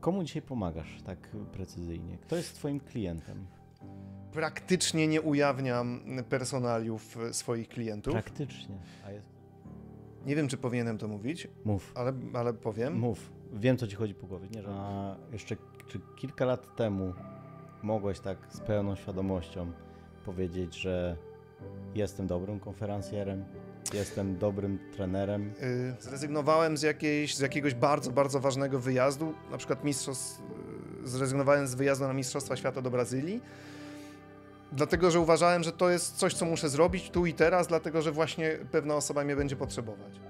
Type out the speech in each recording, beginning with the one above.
Komu dzisiaj pomagasz tak precyzyjnie? Kto jest twoim klientem? Praktycznie nie ujawniam personaliów e, swoich klientów. Praktycznie. Jest... Nie wiem, czy powinienem to mówić. Mów. Ale, ale powiem. Mów. Wiem, co ci chodzi po głowie. Nie, że... A jeszcze czy kilka lat temu mogłeś tak z pełną świadomością powiedzieć, że jestem dobrym konferencjerem, Jestem dobrym trenerem. Y, zrezygnowałem z, jakiejś, z jakiegoś bardzo, bardzo ważnego wyjazdu, na przykład mistrzostw, y, zrezygnowałem z wyjazdu na Mistrzostwa Świata do Brazylii, dlatego, że uważałem, że to jest coś, co muszę zrobić tu i teraz, dlatego, że właśnie pewna osoba mnie będzie potrzebować.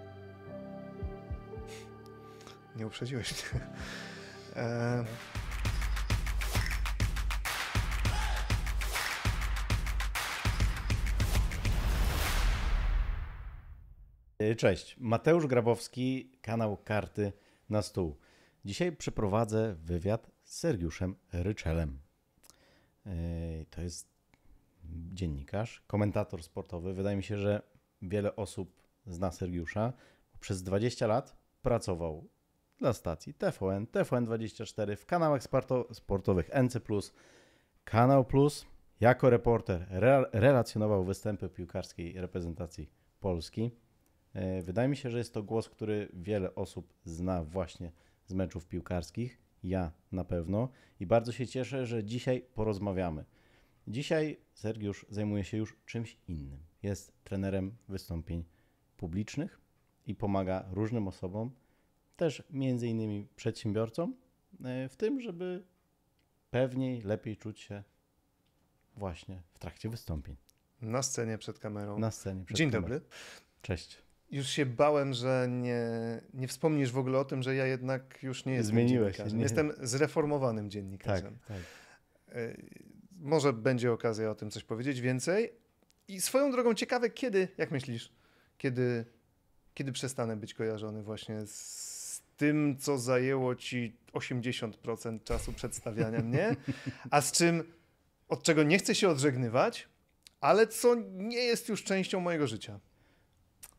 Nie uprzedziłeś mnie. E, Yy, cześć, Mateusz Grabowski, kanał Karty na Stół. Dzisiaj przeprowadzę wywiad z Sergiuszem Ryczelem. Yy, to jest dziennikarz, komentator sportowy. Wydaje mi się, że wiele osób zna Sergiusza. Przez 20 lat pracował dla stacji TVN, TVN24, w kanałach sportowych NC+, Kanał Plus. Jako reporter re relacjonował występy piłkarskiej reprezentacji Polski. E, wydaje mi się, że jest to głos, który wiele osób zna właśnie z meczów piłkarskich. Ja na pewno. I bardzo się cieszę, że dzisiaj porozmawiamy. Dzisiaj Sergiusz zajmuje się już czymś innym. Jest trenerem wystąpień publicznych i pomaga różnym osobom, też między innymi przedsiębiorcom, e, w tym, żeby pewniej, lepiej czuć się właśnie w trakcie wystąpień. Na scenie przed kamerą. Na scenie przed Dzień kamerą. dobry. Cześć już się bałem, że nie, nie wspomnisz w ogóle o tym, że ja jednak już nie jestem Zmieniłeś dziennikarzem. Się, nie. Jestem zreformowanym dziennikarzem. Tak, tak. E, może będzie okazja o tym coś powiedzieć więcej. I swoją drogą ciekawe, kiedy, jak myślisz, kiedy, kiedy przestanę być kojarzony właśnie z tym, co zajęło ci 80% czasu przedstawiania mnie, a z czym, od czego nie chcę się odżegnywać, ale co nie jest już częścią mojego życia.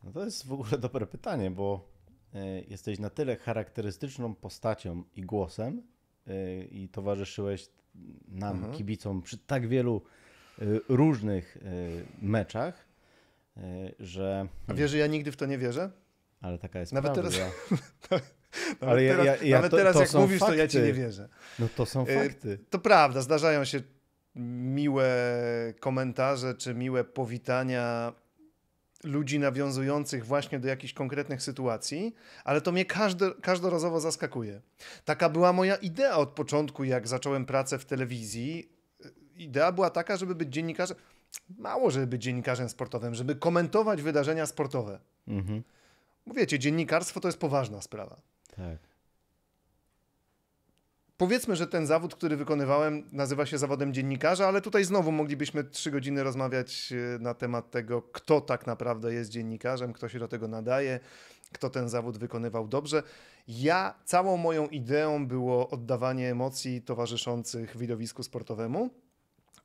No to jest w ogóle dobre pytanie, bo e, jesteś na tyle charakterystyczną postacią i głosem e, i towarzyszyłeś nam, mhm. kibicom, przy tak wielu e, różnych meczach, że... A wiesz, że ja nigdy w to nie wierzę? Ale taka jest Nawet prawda. Teraz... Nawet ale teraz, ja, ja, nawet to, teraz to jak mówisz, fakty. to ja ci nie wierzę. No to są fakty. To prawda, zdarzają się miłe komentarze czy miłe powitania ludzi nawiązujących właśnie do jakichś konkretnych sytuacji, ale to mnie każdy, każdorazowo zaskakuje. Taka była moja idea od początku, jak zacząłem pracę w telewizji. Idea była taka, żeby być dziennikarzem, mało żeby być dziennikarzem sportowym, żeby komentować wydarzenia sportowe. Mhm. Bo wiecie, dziennikarstwo to jest poważna sprawa. Tak. Powiedzmy, że ten zawód, który wykonywałem, nazywa się zawodem dziennikarza, ale tutaj znowu moglibyśmy trzy godziny rozmawiać e, na temat tego, kto tak naprawdę jest dziennikarzem, kto się do tego nadaje, kto ten zawód wykonywał dobrze. Ja, całą moją ideą było oddawanie emocji towarzyszących widowisku sportowemu.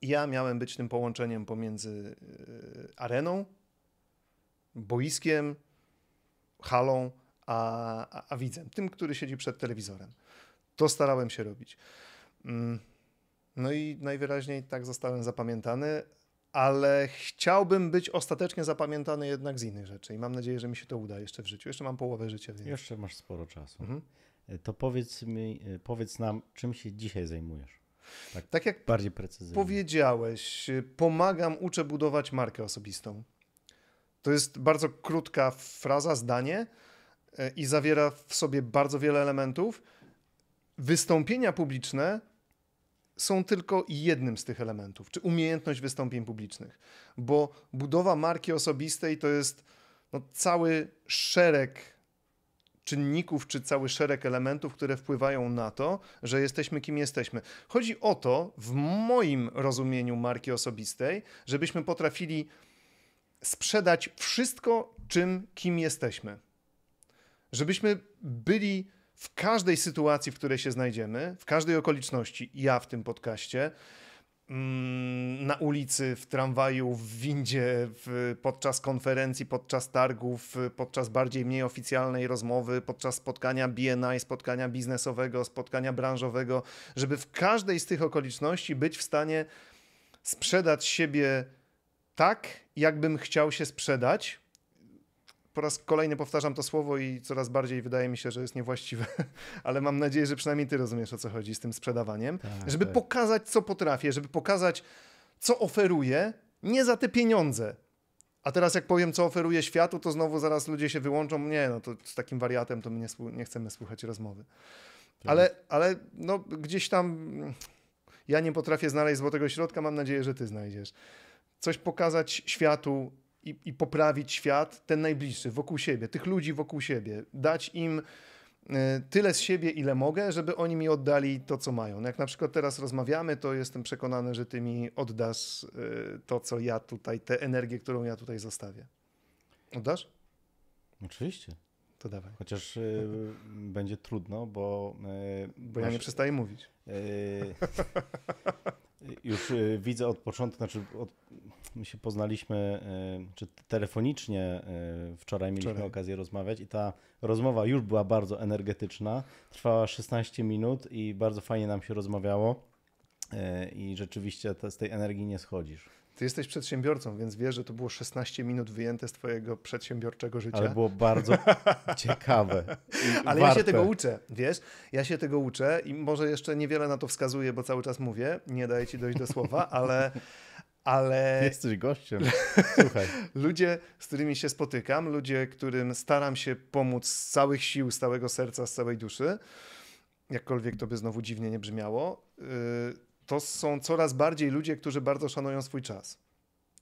Ja miałem być tym połączeniem pomiędzy e, areną, boiskiem, halą, a, a, widzem, tym, który siedzi przed telewizorem. To starałem się robić. Mm, no i najwyraźniej tak zostałem zapamiętany, ale chciałbym być ostatecznie zapamiętany jednak z innych rzeczy i mam nadzieję, że mi się to uda jeszcze w życiu. Jeszcze mam połowę życia. Więc... Jeszcze masz sporo czasu. Mhm. E, to powiedz, mi, e, powiedz nam, czym się dzisiaj zajmujesz? Tak, tak jak bardziej precyzyjnie. powiedziałeś, e, pomagam, uczę budować markę osobistą. To jest bardzo krótka fraza, zdanie i zawiera w sobie bardzo wiele elementów wystąpienia publiczne są tylko jednym z tych elementów, czy umiejętność wystąpień publicznych, bo budowa marki osobistej to jest no, cały szereg czynników, czy cały szereg elementów, które wpływają na to, że jesteśmy kim jesteśmy. Chodzi o to, w moim rozumieniu marki osobistej, żebyśmy potrafili sprzedać wszystko, czym, kim jesteśmy. Żebyśmy byli w każdej sytuacji, w której się znajdziemy, w każdej okoliczności, ja w tym podcaście, mm, na ulicy, w tramwaju, w windzie, w, podczas konferencji, podczas targów, podczas bardziej mniej oficjalnej rozmowy, podczas spotkania BNI, spotkania biznesowego, spotkania branżowego, żeby w każdej z tych okoliczności być w stanie sprzedać siebie tak, jakbym chciał się sprzedać, po raz kolejny powtarzam to słowo i coraz bardziej wydaje mi się, że jest niewłaściwe, ale mam nadzieję, że przynajmniej ty rozumiesz o co chodzi z tym sprzedawaniem, tak, żeby tak. pokazać co potrafię, żeby pokazać co oferuję, nie za te pieniądze. A teraz jak powiem, co oferuje światu, to znowu zaraz ludzie się wyłączą. Nie, no to z takim wariatem to my nie, nie chcemy słuchać rozmowy. Tak. Ale, ale no, gdzieś tam ja nie potrafię znaleźć złotego środka, mam nadzieję, że ty znajdziesz. Coś pokazać światu, i, i poprawić świat, ten najbliższy, wokół siebie, tych ludzi wokół siebie, dać im e, tyle z siebie, ile mogę, żeby oni mi oddali to, co mają. No jak na przykład teraz rozmawiamy, to jestem przekonany, że ty mi oddasz e, to, co ja tutaj, tę energię, którą ja tutaj zostawię. Oddasz? Oczywiście. To dawaj. Chociaż y, będzie trudno, bo. Y, bo masz, ja nie przestaję mówić. Y, Już y, widzę od początku, znaczy od, my się poznaliśmy y, czy telefonicznie y, wczoraj mieliśmy wczoraj. okazję rozmawiać i ta rozmowa już była bardzo energetyczna. Trwała 16 minut i bardzo fajnie nam się rozmawiało i rzeczywiście te, z tej energii nie schodzisz. Ty jesteś przedsiębiorcą, więc wiesz, że to było 16 minut wyjęte z twojego przedsiębiorczego życia. Ale było bardzo ciekawe. Ale warte. ja się tego uczę, wiesz? Ja się tego uczę i może jeszcze niewiele na to wskazuję, bo cały czas mówię, nie daję ci dojść do słowa, ale ale. Jesteś gościem. Słuchaj. ludzie, z którymi się spotykam, ludzie, którym staram się pomóc z całych sił, z całego serca, z całej duszy, jakkolwiek to by znowu dziwnie nie brzmiało, y, to są coraz bardziej ludzie, którzy bardzo szanują swój czas.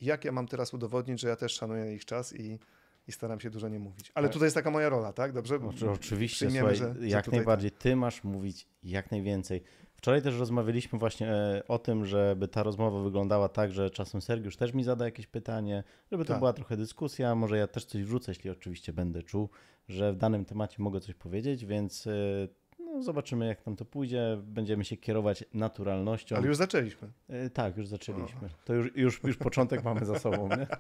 Jak ja mam teraz udowodnić, że ja też szanuję ich czas i, i staram się dużo nie mówić. Ale tak. tutaj jest taka moja rola, tak? Dobrze? oczywiście, Słuchaj, że, że jak tak. najbardziej. Tak. Ty masz mówić jak najwięcej. Wczoraj też rozmawialiśmy właśnie e, o tym, żeby ta rozmowa wyglądała tak, że czasem Sergiusz też mi zada jakieś pytanie, żeby to tak. była trochę dyskusja, może ja też coś wrzucę, jeśli oczywiście będę czuł, że w danym temacie mogę coś powiedzieć, więc e, no, zobaczymy, jak tam to pójdzie. Będziemy się kierować naturalnością. Ale już zaczęliśmy. E, tak, już zaczęliśmy. To już, już, już początek mamy za sobą. Nie?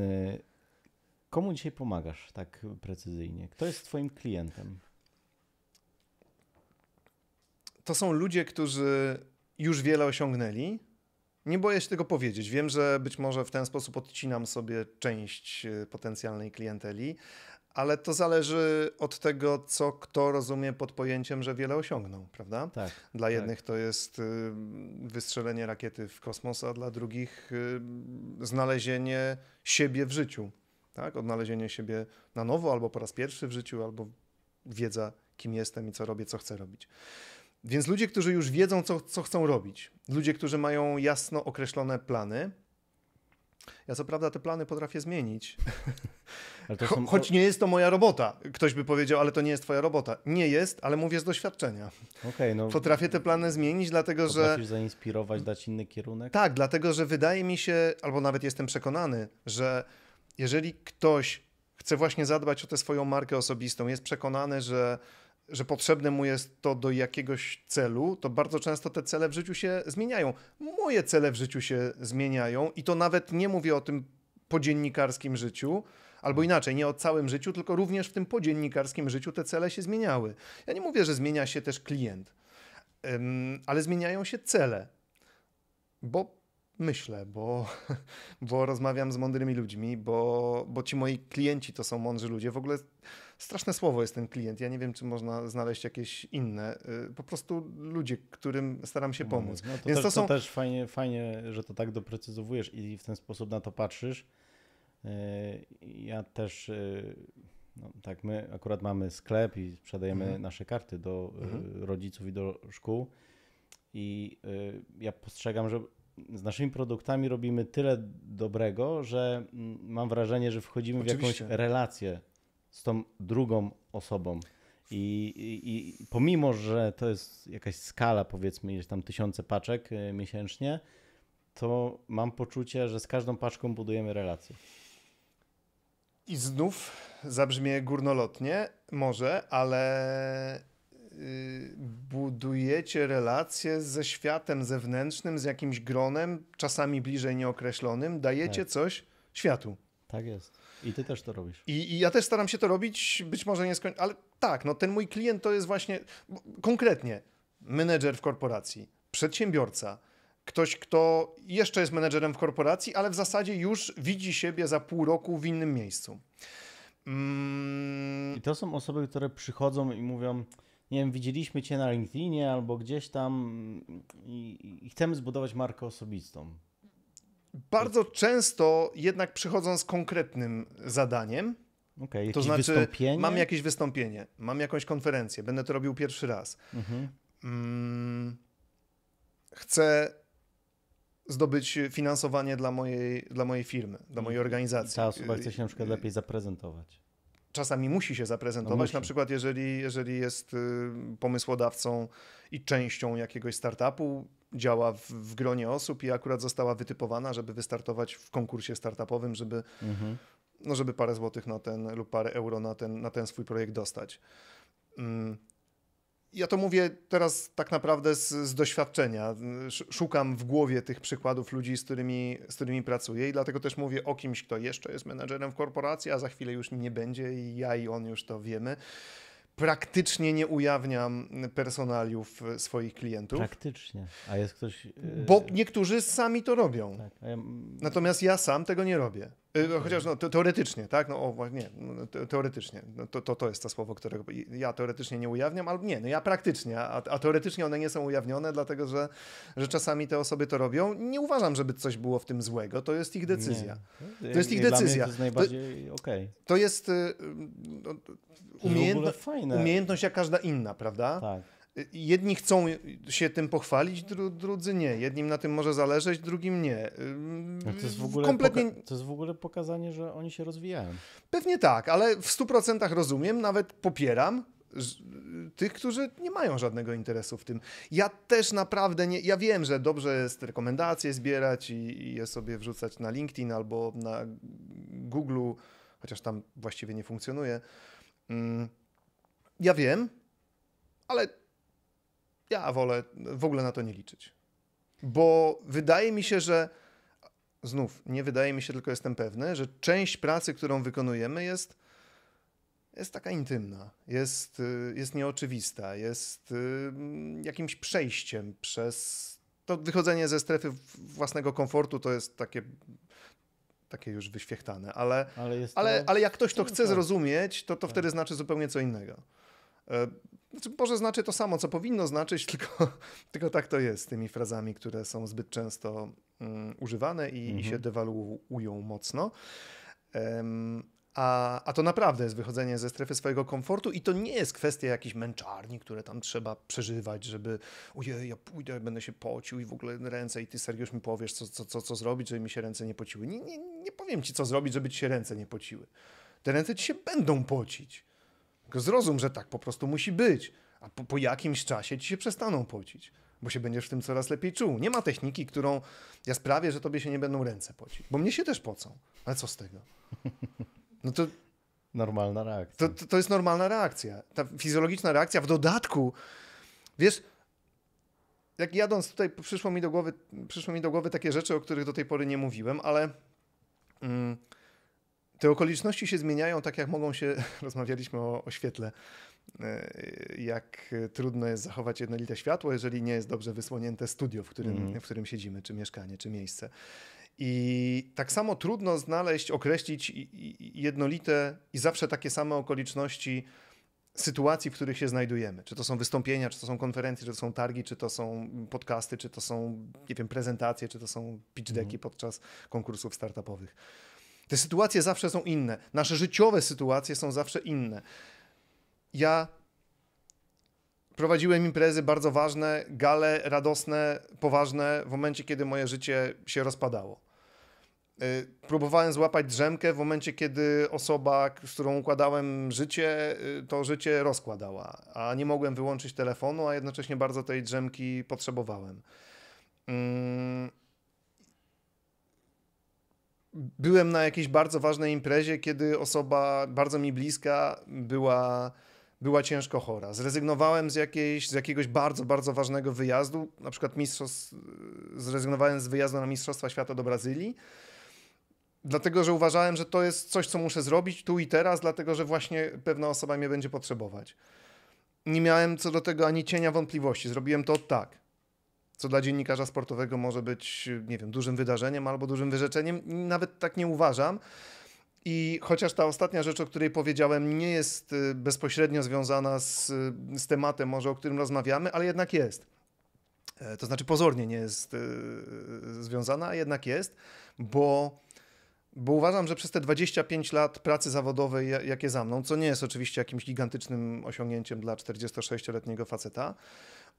E, komu dzisiaj pomagasz tak precyzyjnie? Kto jest Twoim klientem? To są ludzie, którzy już wiele osiągnęli. Nie boję się tego powiedzieć. Wiem, że być może w ten sposób odcinam sobie część e, potencjalnej klienteli, ale to zależy od tego, co kto rozumie pod pojęciem, że wiele osiągnął, prawda? Tak, dla tak. jednych tak. to jest y, wystrzelenie rakiety w kosmos, a dla drugich y, znalezienie siebie w życiu, tak? Odnalezienie siebie na nowo, albo po raz pierwszy w życiu, albo wiedza, kim jestem i co robię, co chcę robić. Więc ludzie, którzy już wiedzą, co, co chcą robić, ludzie, którzy mają jasno określone plany, ja co prawda te plany potrafię zmienić. Są... Choć nie jest to moja robota. Ktoś by powiedział, ale to nie jest twoja robota. Nie jest, ale mówię z doświadczenia. Okay, no... Potrafię te plany zmienić, dlatego Potrafisz że... Potrafisz zainspirować, dać inny kierunek? Tak, dlatego że wydaje mi się, albo nawet jestem przekonany, że jeżeli ktoś chce właśnie zadbać o tę swoją markę osobistą, jest przekonany, że że potrzebne mu jest to do jakiegoś celu, to bardzo często te cele w życiu się zmieniają. Moje cele w życiu się zmieniają i to nawet nie mówię o tym podziennikarskim życiu, albo inaczej, nie o całym życiu, tylko również w tym podziennikarskim życiu te cele się zmieniały. Ja nie mówię, że zmienia się też klient, ale zmieniają się cele, bo myślę, bo, bo rozmawiam z mądrymi ludźmi, bo, bo ci moi klienci to są mądrzy ludzie. W ogóle Straszne słowo jest ten klient. Ja nie wiem, czy można znaleźć jakieś inne. Y, po prostu ludzie, którym staram się pomóc. No to, Więc też, to, są... to też fajnie, fajnie, że to tak doprecyzowujesz i w ten sposób na to patrzysz. Y, ja też, y, no tak, my akurat mamy sklep i sprzedajemy mhm. nasze karty do mhm. rodziców i do szkół. I ja postrzegam, że z naszymi produktami robimy tyle dobrego, że mm, mam wrażenie, że wchodzimy Oczywiście. w jakąś relację z tą drugą osobą. I, i, I, pomimo, że to jest jakaś skala, powiedzmy, że tam tysiące paczek y, miesięcznie, to mam poczucie, że z każdą paczką budujemy relacje. I znów zabrzmie górnolotnie, może, ale y, budujecie relacje ze światem zewnętrznym, z jakimś gronem, czasami bliżej nieokreślonym, dajecie tak. coś światu. Tak jest. I ty też to robisz. I, i ja też staram się to robić, być może nie skończę, ale tak, no ten mój klient to jest właśnie konkretnie menedżer w korporacji, przedsiębiorca, ktoś, kto jeszcze jest menedżerem w korporacji, ale w zasadzie już widzi siebie za pół roku w innym miejscu. Mm. I to są osoby, które przychodzą i mówią, nie wiem, widzieliśmy Cię na LinkedInie albo gdzieś tam i, i chcemy zbudować markę osobistą bardzo często jednak przychodzą z konkretnym zadaniem. Okay, to znaczy, mam jakieś wystąpienie, mam jakąś konferencję, będę to robił pierwszy raz. Mhm. Mm, chcę zdobyć finansowanie dla mojej, dla mojej firmy, dla mojej mhm. organizacji. Ta osoba chce się na przykład y, lepiej zaprezentować czasami musi się zaprezentować. No musi. Na przykład, jeżeli, jeżeli jest y, pomysłodawcą i częścią jakiegoś startupu, działa w, w, gronie osób i akurat została wytypowana, żeby wystartować w konkursie startupowym, żeby, mhm. no, żeby parę złotych na ten lub parę euro na ten, na ten swój projekt dostać. Mm ja to mówię teraz tak naprawdę z, z, doświadczenia. Szukam w głowie tych przykładów ludzi, z którymi, z którymi pracuję i dlatego też mówię o kimś, kto jeszcze jest menedżerem w korporacji, a za chwilę już nie będzie i ja i on już to wiemy. Praktycznie nie ujawniam personaliów swoich klientów. Praktycznie. A jest ktoś. Bo y, niektórzy sami to robią. Tak, ja... Natomiast ja sam tego nie robię. Y, no, chociaż no, teoretycznie, tak? No o, nie, no, no, teoretycznie. No, to, to, to jest to słowo, którego ja teoretycznie nie ujawniam, albo nie, no ja praktycznie, a, a teoretycznie one nie są ujawnione, dlatego że, że czasami te osoby to robią. Nie uważam, żeby coś było w tym złego, to jest ich decyzja. Nie. To jest ich decyzja. to jest najbardziej okej. Okay. To jest y, y, umiejętno, umiejętność jak każda inna, prawda? Tak. Jedni chcą się tym pochwalić, dru, drudzy nie. Jednim na tym może zależeć, drugim nie. To jest, w ogóle Kompletnie... to jest w ogóle pokazanie, że oni się rozwijają. Pewnie tak, ale w 100% rozumiem, nawet popieram y, tych, którzy nie mają żadnego interesu w tym. Ja też naprawdę nie, ja wiem, że dobrze jest rekomendacje zbierać i, i je sobie wrzucać na LinkedIn albo na Google, chociaż tam właściwie nie funkcjonuje. Ja wiem, ale ja wolę w ogóle na to nie liczyć. Bo wydaje mi się, że znów nie wydaje mi się, tylko jestem pewny, że część pracy, którą wykonujemy, jest, jest taka intymna, jest, jest nieoczywista, jest mm, jakimś przejściem przez. To wychodzenie ze strefy własnego komfortu to jest takie takie już wyświechtane, ale, ale, ale, ale jak ktoś to no chce tak. zrozumieć, to, to tak. wtedy znaczy zupełnie co innego. E, znaczy, może znaczy to samo, co powinno znaczyć, tylko, tylko tak to jest z tymi frazami, które są zbyt często um, używane i, mhm. i, się mhm. dewaluują mocno. Um, a, a to naprawdę jest wychodzenie ze strefy swojego komfortu i to nie jest kwestia jakichś męczarni, które tam trzeba przeżywać, żeby ojej, ja pójdę, będę się pocił i w ogóle ręce i ty Sergiusz mi powiesz, co, co, co, co zrobić, żeby mi się ręce nie pociły. Nie, nie, nie powiem ci, co zrobić, żeby ci się ręce nie pociły. Te ręce ci się będą pocić zrozum, że tak po prostu musi być, a po, po jakimś czasie ci się przestaną pocić, bo się będziesz w tym coraz lepiej czuł. Nie ma techniki, którą ja sprawię, że tobie się nie będą ręce pocić, bo mnie się też pocą. Ale co z tego? No to Normalna reakcja. To, to, jest normalna reakcja. Ta fizjologiczna reakcja w dodatku. Wiesz, jak jadąc tutaj, przyszło mi do głowy, przyszło mi do głowy takie rzeczy, o których do tej pory nie mówiłem, ale mm, te okoliczności się zmieniają tak, jak mogą się, rozmawialiśmy o, o świetle, e, jak trudno jest zachować jednolite światło, jeżeli nie jest dobrze wysłonięte studio, w którym, mm. w którym siedzimy, czy mieszkanie, czy miejsce. I tak samo trudno znaleźć, określić jednolite i zawsze takie same okoliczności sytuacji, w których się znajdujemy. Czy to są wystąpienia, czy to są konferencje, czy to są targi, czy to są podcasty, czy to są, nie wiem, prezentacje, czy to są pitch decki mhm. podczas konkursów startupowych. Te sytuacje zawsze są inne. Nasze życiowe sytuacje są zawsze inne. Ja prowadziłem imprezy bardzo ważne, gale radosne, poważne w momencie, kiedy moje życie się rozpadało. Y, próbowałem złapać drzemkę w momencie, kiedy osoba, z którą układałem życie, y, to życie rozkładała, a nie mogłem wyłączyć telefonu, a jednocześnie bardzo tej drzemki potrzebowałem. Mm, byłem na jakiejś bardzo ważnej imprezie, kiedy osoba bardzo mi bliska była, była ciężko chora. Zrezygnowałem z, jakiejś, z jakiegoś bardzo, bardzo ważnego wyjazdu, na przykład zrezygnowałem z wyjazdu na Mistrzostwa Świata do Brazylii, dlatego że uważałem, że to jest coś, co muszę zrobić tu i teraz, dlatego że właśnie pewna osoba mnie będzie potrzebować. Nie miałem co do tego ani cienia wątpliwości. Zrobiłem to tak co dla dziennikarza sportowego może być, nie wiem, dużym wydarzeniem albo dużym wyrzeczeniem. Nawet tak nie uważam. I chociaż ta ostatnia rzecz, o której powiedziałem, nie jest y, bezpośrednio związana z, y, z tematem, może o którym rozmawiamy, ale jednak jest. E, to znaczy pozornie nie jest y, związana, a jednak jest, bo bo uważam, że przez te 25 lat pracy zawodowej, jakie za mną, co nie jest oczywiście jakimś gigantycznym osiągnięciem dla 46-letniego faceta,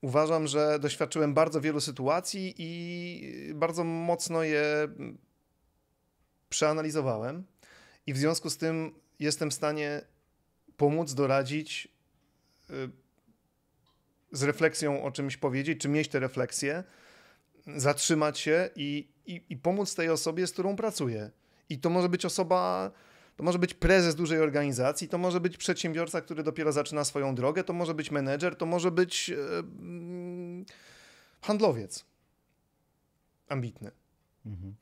Uważam, że doświadczyłem bardzo wielu sytuacji i bardzo mocno je przeanalizowałem i w związku z tym jestem w stanie pomóc doradzić y, z refleksją o czymś powiedzieć, czy mieć te refleksje, zatrzymać się i, i, i pomóc tej osobie, z którą pracuję. I to może być osoba, to może być prezes dużej organizacji, to może być przedsiębiorca, który dopiero zaczyna swoją drogę, to może być menedżer, to może być yy, handlowiec ambitny. Mhm.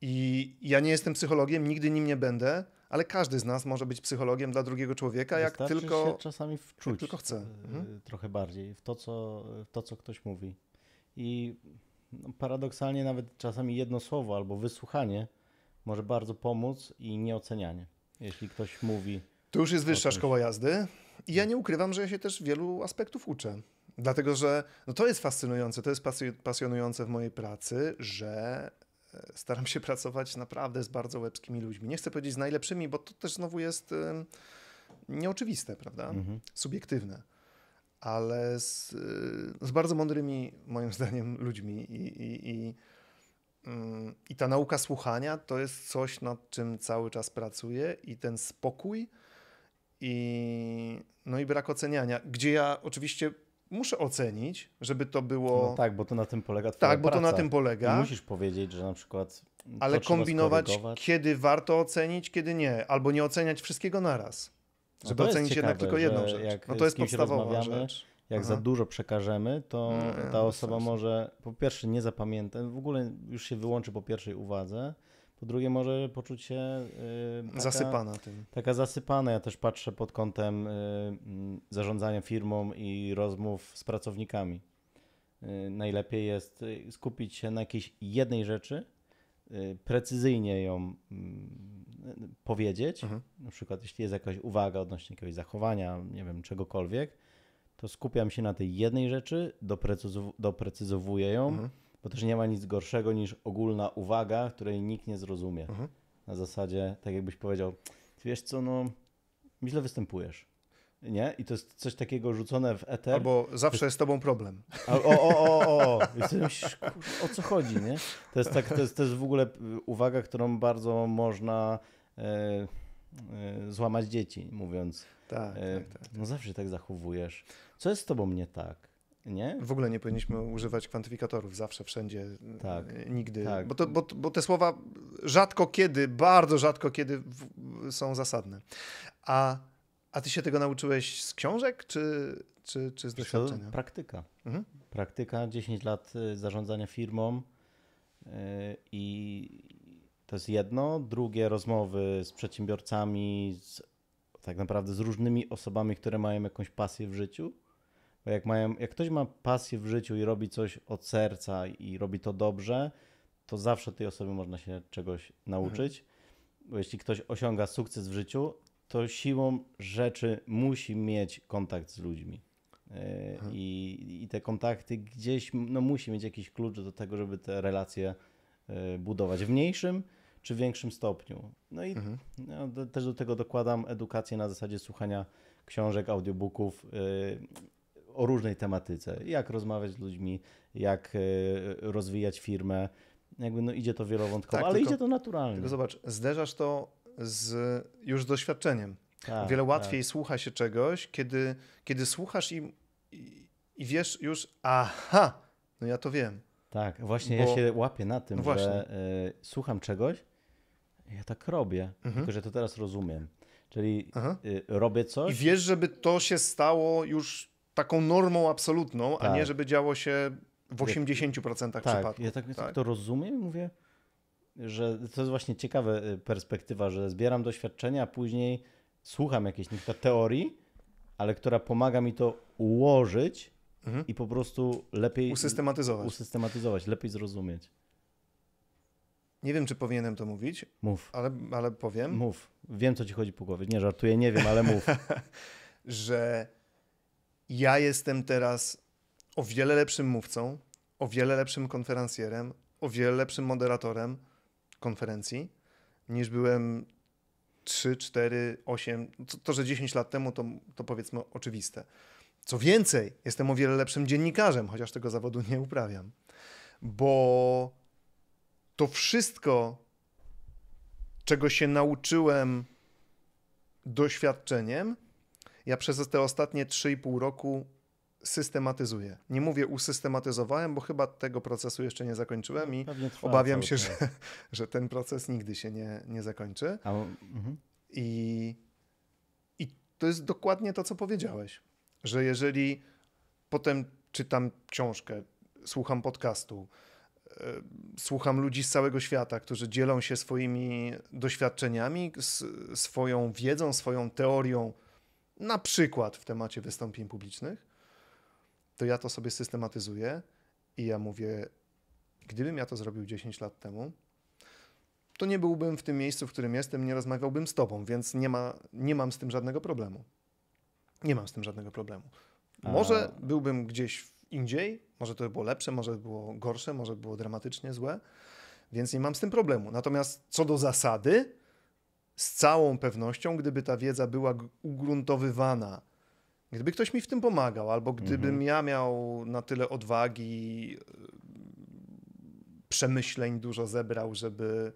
I ja nie jestem psychologiem, nigdy nim nie będę, ale każdy z nas może być psychologiem dla drugiego człowieka, jak tylko. Się czasami wczuć. tylko chce. E, mhm. Trochę bardziej w to, co, w to, co ktoś mówi. I no, paradoksalnie nawet czasami jedno słowo albo wysłuchanie może bardzo pomóc i nieocenianie. Jeśli ktoś mówi. To już jest wyższa szkoła jazdy. I ja nie ukrywam, że ja się też wielu aspektów uczę. Dlatego, że no to jest fascynujące, to jest pasjonujące w mojej pracy, że e, staram się pracować naprawdę z bardzo łebskimi ludźmi. Nie chcę powiedzieć z najlepszymi, bo to też znowu jest nieoczywiste, prawda? Mhm. Subiektywne. Ale z, e, z, bardzo mądrymi, moim zdaniem, ludźmi i, i, i Mm, I ta nauka słuchania to jest coś, nad czym cały czas pracuję, i ten spokój, i, no i brak oceniania, gdzie ja oczywiście muszę ocenić, żeby to było. No tak, bo to na tym polega twoja Tak, bo praca. to na tym polega. I musisz powiedzieć, że na przykład. Ale kombinować, kiedy warto ocenić, kiedy nie, albo nie oceniać wszystkiego naraz. No żeby no ocenić ciekawe, jednak tylko jedną rzecz. No to jest podstawowa rzecz. Jak Aha. za dużo przekażemy, to no, ta osoba może po pierwsze nie zapamiętać, w ogóle już się wyłączy po pierwszej uwadze, po drugie może poczuć się... Y, taka, zasypana tym. Taka zasypana. Ja też patrzę pod kątem y, mm, zarządzania firmą i rozmów z pracownikami. Y, najlepiej jest skupić się na jakiejś jednej rzeczy, precyzyjnie ją mm, powiedzieć. Mhm. Na przykład, jeśli jest jakaś uwaga odnośnie jakiegoś zachowania, nie wiem, czegokolwiek, to skupiam się na tej jednej rzeczy, doprecyzow doprecyzowuję ją, mhm. bo też nie ma nic gorszego niż ogólna uwaga, której nikt nie zrozumie. Mhm. Na zasadzie, tak jakbyś powiedział, wiesz co, no, źle występujesz. Nie? I to jest coś takiego rzucone w eter. Albo zawsze jest z tobą problem. A, o, o, o, o, o. Myślisz, o co chodzi, nie? To jest, tak, to, jest, to jest w ogóle y, uwaga, którą bardzo można e, e, złamać dzieci, mówiąc tak, e, tak, tak, No tak. zawsze tak zachowujesz. Co jest z tobą mnie tak? Nie? W ogóle nie powinniśmy używać kwantyfikatorów zawsze, wszędzie, tak, nigdy. Tak. Bo, to, bo, bo, te słowa rzadko kiedy, bardzo rzadko kiedy w, są zasadne. A, a ty się tego nauczyłeś z książek czy, czy, czy z doświadczenia? praktyka. Mhm. Praktyka, 10 lat y, zarządzania firmą y, i to jest jedno. Drugie, rozmowy z przedsiębiorcami, z tak naprawdę z różnymi osobami, które mają jakąś pasję w życiu. Bo jak, mają, jak ktoś ma pasję w życiu i robi coś od serca i robi to dobrze, to zawsze tej osoby można się czegoś nauczyć. Mhm. Bo jeśli ktoś osiąga sukces w życiu, to siłą rzeczy musi mieć kontakt z ludźmi. E, mhm. I, I, te kontakty gdzieś, no musi mieć jakiś klucz do tego, żeby te relacje e, budować w mniejszym, czy w większym stopniu. No i mhm. no, do, też do tego dokładam edukację na zasadzie słuchania książek, audiobooków y, o różnej tematyce. Jak rozmawiać z ludźmi, jak y, rozwijać firmę. Jakby no idzie to wielowątkowo, tak, ale tylko, idzie to naturalnie. Tylko zobacz, zderzasz to z już doświadczeniem. Tak, Wiele tak. łatwiej tak. słucha się czegoś, kiedy, kiedy słuchasz i, i, i wiesz już, aha, no ja to wiem. Tak, właśnie Bo... ja się łapię na tym, no że y, słucham czegoś ja tak robię, mhm. tylko że to teraz rozumiem. Czyli Aha. Y, robię coś. I wiesz, żeby to się stało już taką normą absolutną, tak. a nie tak. żeby działo się w 80% tak, przypadków. tak, ja tak, tak. to rozumiem mówię, że to jest właśnie ciekawa y, perspektywa, że zbieram doświadczenia, a później słucham jakiejś na teorii, ale która pomaga mi to ułożyć mhm. i po prostu lepiej usystematyzować. usystematyzować, lepiej zrozumieć. Nie wiem, czy powinienem to mówić. Mów. Ale, ale powiem. Mów. Wiem, co ci chodzi po głowie. Nie żartuję, nie wiem, ale mów. że ja jestem teraz o wiele lepszym mówcą, o wiele lepszym konferencjerem, o wiele lepszym moderatorem konferencji niż byłem 3, 4, 8. To, to że 10 lat temu, to, to powiedzmy oczywiste. Co więcej, jestem o wiele lepszym dziennikarzem, chociaż tego zawodu nie uprawiam, bo to wszystko, czego się nauczyłem doświadczeniem, ja przez te ostatnie 3,5 roku systematyzuję. Nie mówię usystematyzowałem, bo chyba tego procesu jeszcze nie zakończyłem i obawiam się, że, że ten proces nigdy się nie, nie zakończy. A, mhm. I, I to jest dokładnie to, co powiedziałeś, że jeżeli potem czytam książkę, słucham podcastu, E, słucham ludzi z całego świata, którzy dzielą się swoimi doświadczeniami, swoją wiedzą, swoją teorią, na przykład w temacie wystąpień publicznych, to ja to sobie systematyzuję i ja mówię, gdybym ja to zrobił 10 lat temu, to nie byłbym w tym miejscu, w którym jestem, nie rozmawiałbym z tobą, więc nie, ma, nie mam z tym żadnego problemu. Nie mam z tym żadnego problemu. Może byłbym gdzieś indziej. Może to by było lepsze, może by było gorsze, może by było dramatycznie złe, więc nie mam z tym problemu. Natomiast co do zasady, z całą pewnością, gdyby ta wiedza była ugruntowywana, gdyby ktoś mi w tym pomagał, albo gdybym mhm. ja miał na tyle odwagi, e, przemyśleń dużo zebrał, żeby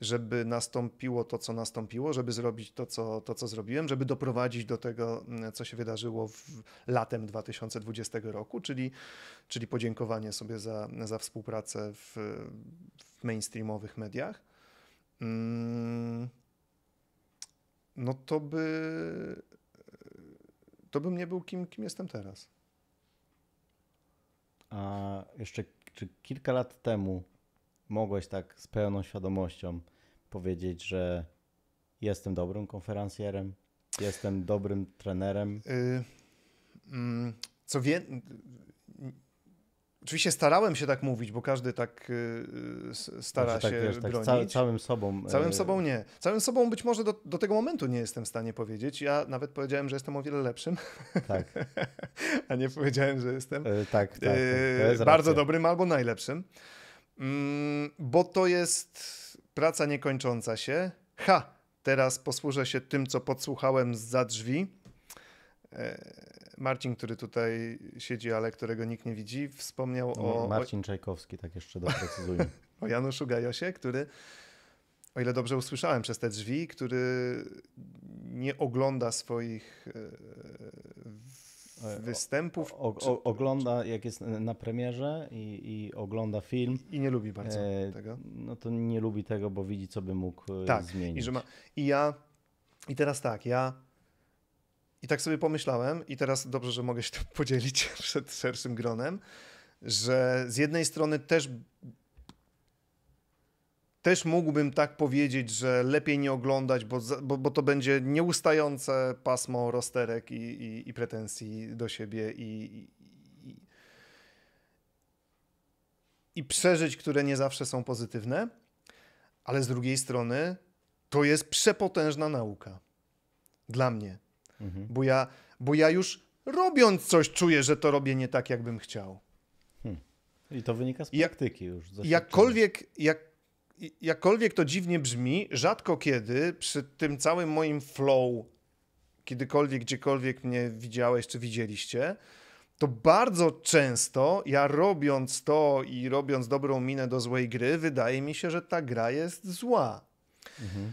żeby nastąpiło to, co nastąpiło, żeby zrobić to co, to, co zrobiłem, żeby doprowadzić do tego, mm, co się wydarzyło w latem 2020 roku, czyli, czyli podziękowanie sobie za, za współpracę w, w mainstreamowych mediach. Mm, no to by. To bym nie był kim, kim jestem teraz. A jeszcze czy kilka lat temu mogłeś tak z pełną świadomością powiedzieć, że jestem dobrym konferencjerem, jestem dobrym trenerem? Y, mm, co wie... Oczywiście starałem się tak mówić, bo każdy tak y, stara znaczy, tak, się tak, bronić. Tak całym sobą. Y, całym sobą nie. Całym sobą być może do, do, tego momentu nie jestem w stanie powiedzieć. Ja nawet powiedziałem, że jestem o wiele lepszym. Tak. A nie powiedziałem, że jestem tak, tak, tak. bardzo dobrym albo najlepszym. Mm, bo to jest praca niekończąca się. Ha! Teraz posłużę się tym, co podsłuchałem za drzwi. E, Marcin, który tutaj siedzi, ale którego nikt nie widzi, wspomniał no, o. Marcin Czajkowski, tak jeszcze doprecyzujmy. o Januszu Gajosie, który, o ile dobrze usłyszałem przez te drzwi, który nie ogląda swoich e, E, występów. O, o, ogląda, jak jest na premierze i, i ogląda film. I nie lubi bardzo e, tego. No to nie lubi tego, bo widzi, co by mógł e, tak, zmienić. I, że ma, I ja, i teraz tak, ja i tak sobie pomyślałem, i teraz dobrze, że mogę się to podzielić przed szerszym gronem, że z jednej strony też też mógłbym tak powiedzieć, że lepiej nie oglądać, bo, bo, bo to będzie nieustające pasmo rozterek i, i, i pretensji do siebie i, i, i przeżyć, które nie zawsze są pozytywne, ale z drugiej strony to jest przepotężna nauka dla mnie, mhm. bo, ja, bo ja już robiąc coś czuję, że to robię nie tak, jakbym chciał. Hmm. I to wynika z praktyki jak, już. Jakkolwiek, jak, jakkolwiek to dziwnie brzmi, rzadko kiedy przy tym całym moim flow, kiedykolwiek, gdziekolwiek mnie widziałeś czy widzieliście, to bardzo często ja robiąc to i robiąc dobrą minę do złej gry, wydaje mi się, że ta gra jest zła. Mhm.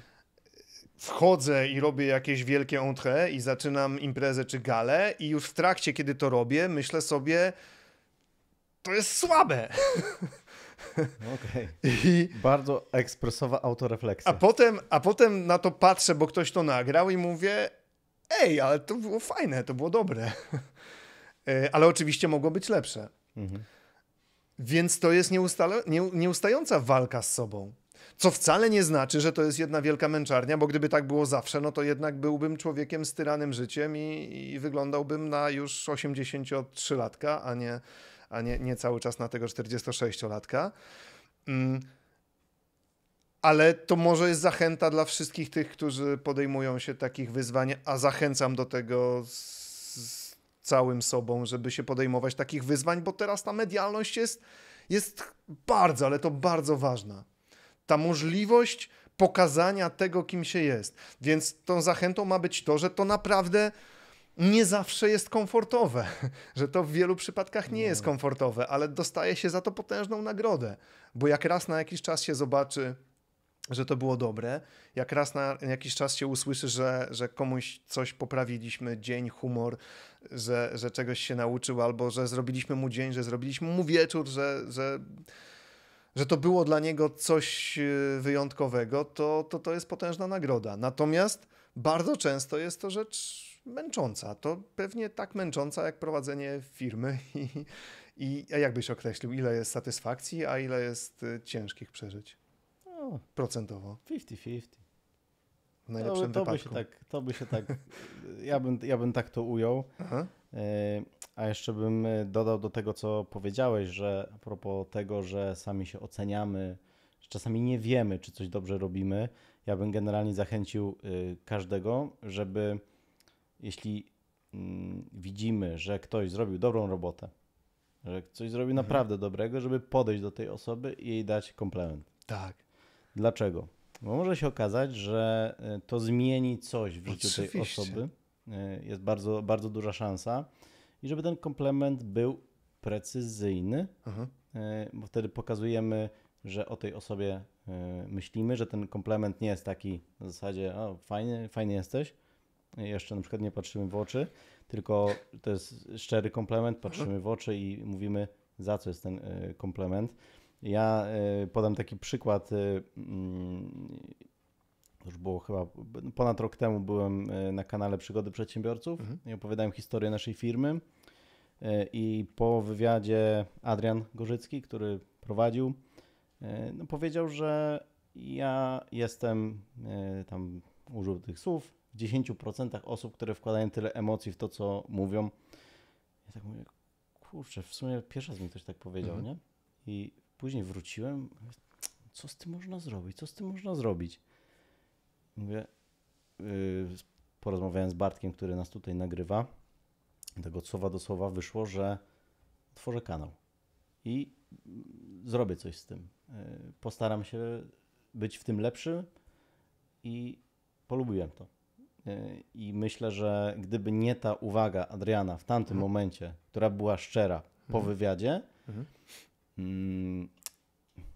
Wchodzę i robię jakieś wielkie entre i zaczynam imprezę czy galę i już w trakcie, kiedy to robię, myślę sobie, to jest słabe. No okej. Okay. Bardzo ekspresowa autorefleksja. A potem, a potem na to patrzę, bo ktoś to nagrał i mówię, ej, ale to było fajne, to było dobre. E, ale oczywiście mogło być lepsze. Mhm. Więc to jest nieustale, nie, nieustająca walka z sobą. Co wcale nie znaczy, że to jest jedna wielka męczarnia, bo gdyby tak było zawsze, no to jednak byłbym człowiekiem z tyranym życiem i, i wyglądałbym na już 83-latka, a nie a nie, nie cały czas na tego 46-latka. Mm. Ale to może jest zachęta dla wszystkich tych, którzy podejmują się takich wyzwań, a zachęcam do tego z całym sobą, żeby się podejmować takich wyzwań, bo teraz ta medialność jest, jest bardzo, ale to bardzo ważna. Ta możliwość pokazania tego, kim się jest. Więc tą zachętą ma być to, że to naprawdę nie zawsze jest komfortowe, że to w wielu przypadkach nie, nie jest no. komfortowe, ale dostaje się za to potężną nagrodę, bo jak raz na jakiś czas się zobaczy, że to było dobre, jak raz na jakiś czas się usłyszy, że, że komuś coś poprawiliśmy, dzień, humor, że, że czegoś się nauczył, albo że zrobiliśmy mu dzień, że zrobiliśmy mu wieczór, że, że, że to było dla niego coś y, wyjątkowego, to, to to jest potężna nagroda. Natomiast bardzo często jest to rzecz męcząca. To pewnie tak męcząca jak prowadzenie firmy i, i jakbyś określił, ile jest satysfakcji, a ile jest y, ciężkich przeżyć? No, procentowo. 50-50. W najlepszym no, to wypadku. By się tak, to by się tak, ja bym, ja bym tak to ujął. Aha. Y, a jeszcze bym y, dodał do tego, co powiedziałeś, że a propos tego, że sami się oceniamy, że czasami nie wiemy, czy coś dobrze robimy, ja bym generalnie zachęcił każdego, żeby jeśli mm, widzimy, że ktoś zrobił dobrą robotę, że coś zrobił mhm. naprawdę dobrego, żeby podejść do tej osoby i jej dać komplement. Tak. Dlaczego? Bo może się okazać, że e, to zmieni coś w życiu Oczywiście. tej osoby. E, jest bardzo, bardzo duża szansa. I żeby ten komplement był precyzyjny, mhm. E, bo wtedy pokazujemy, że o tej osobie myślimy, że ten komplement nie jest taki na zasadzie, o, fajny, fajny jesteś, jeszcze na przykład nie patrzymy w oczy, tylko to jest szczery komplement, patrzymy w oczy i mówimy, za co jest ten e, komplement. Ja e, podam taki przykład. E, mm, już było chyba ponad rok temu byłem na kanale Przygody Przedsiębiorców mhm. i opowiadałem historię naszej firmy. I po wywiadzie Adrian Gorzycki, który prowadził, no powiedział, że ja jestem tam użył tych słów, w 10% osób, które wkładają tyle emocji w to, co mówią, ja tak mówię, kurczę, w sumie pierwszy raz mi ktoś tak powiedział, mhm. nie? I później wróciłem, co z tym można zrobić, co z tym można zrobić? mówię, yy, porozmawiałem z Bartkiem, który nas tutaj nagrywa, tego słowa do słowa wyszło, że tworzę kanał i zrobię coś z tym. Yy, postaram się być w tym lepszy i polubiłem to. E, I myślę, że gdyby nie ta uwaga Adriana w tamtym mhm. momencie, która była szczera po mhm. wywiadzie, mhm. mm,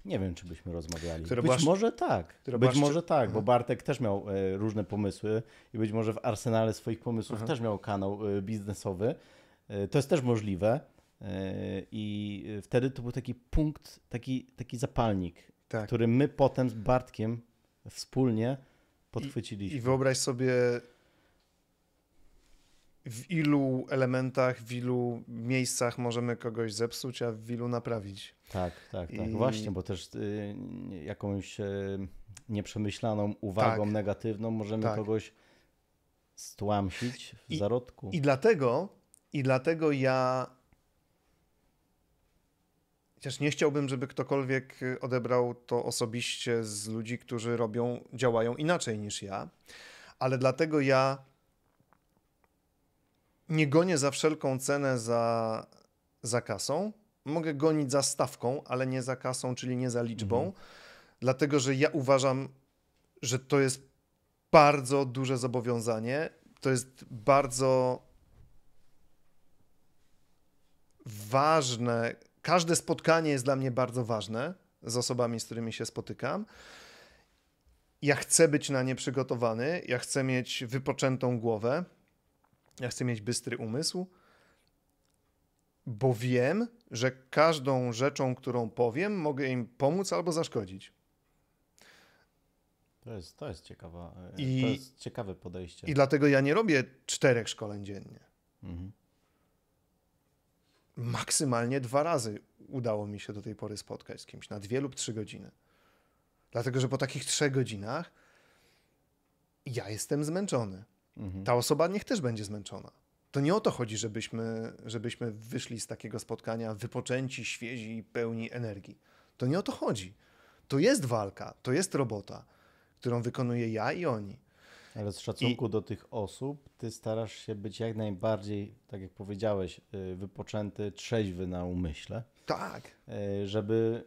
nie wiem, czy byśmy rozmawiali. Która być może tak. być może tak, bo mhm. Bartek też miał e, różne pomysły i być może w arsenale swoich pomysłów mhm. też miał kanał e, biznesowy. to jest też możliwe. I wtedy to był taki punkt, taki, taki zapalnik, tak. który my potem z Bartkiem wspólnie podchwyciliśmy. I, i wyobraź sobie, w ilu elementach, w ilu miejscach możemy kogoś zepsuć, a w ilu naprawić. Tak, tak, tak. I... Właśnie, bo też y, jakąś y, nieprzemyślaną uwagą tak. negatywną możemy tak. kogoś stłamsić w I, zarodku. I dlatego, I dlatego ja Chociaż nie chciałbym, żeby ktokolwiek y, odebrał to osobiście z ludzi, którzy robią, działają inaczej niż ja, ale dlatego ja nie gonię za wszelką cenę za, za kasą. Mogę gonić za stawką, ale nie za kasą, czyli nie za liczbą, mhm. dlatego że ja uważam, że to jest bardzo duże zobowiązanie. To jest bardzo ważne każde spotkanie jest dla mnie bardzo ważne z osobami, z którymi się spotykam. Ja chcę być na nie przygotowany, ja chcę mieć wypoczętą głowę, ja chcę mieć bystry umysł, bo wiem, że każdą rzeczą, którą powiem, mogę im pomóc albo zaszkodzić. To jest, to jest, ciekawa, e, I, to jest ciekawe podejście. I dlatego ja nie robię czterech szkoleń dziennie. Mhm maksymalnie dwa razy udało mi się do tej pory spotkać z kimś na dwie lub trzy godziny. Dlatego, że po takich trzech godzinach ja jestem zmęczony. Mhm. Ta osoba niech też będzie zmęczona. To nie o to chodzi, żebyśmy, żebyśmy wyszli z takiego spotkania wypoczęci, świezi i pełni energii. To nie o to chodzi. To jest walka, to jest robota, którą wykonuję ja i oni. Ale z szacunku I... do tych osób, ty starasz się być jak najbardziej, tak jak powiedziałeś, y, wypoczęty, trzeźwy na umyśle. Tak. Y, żeby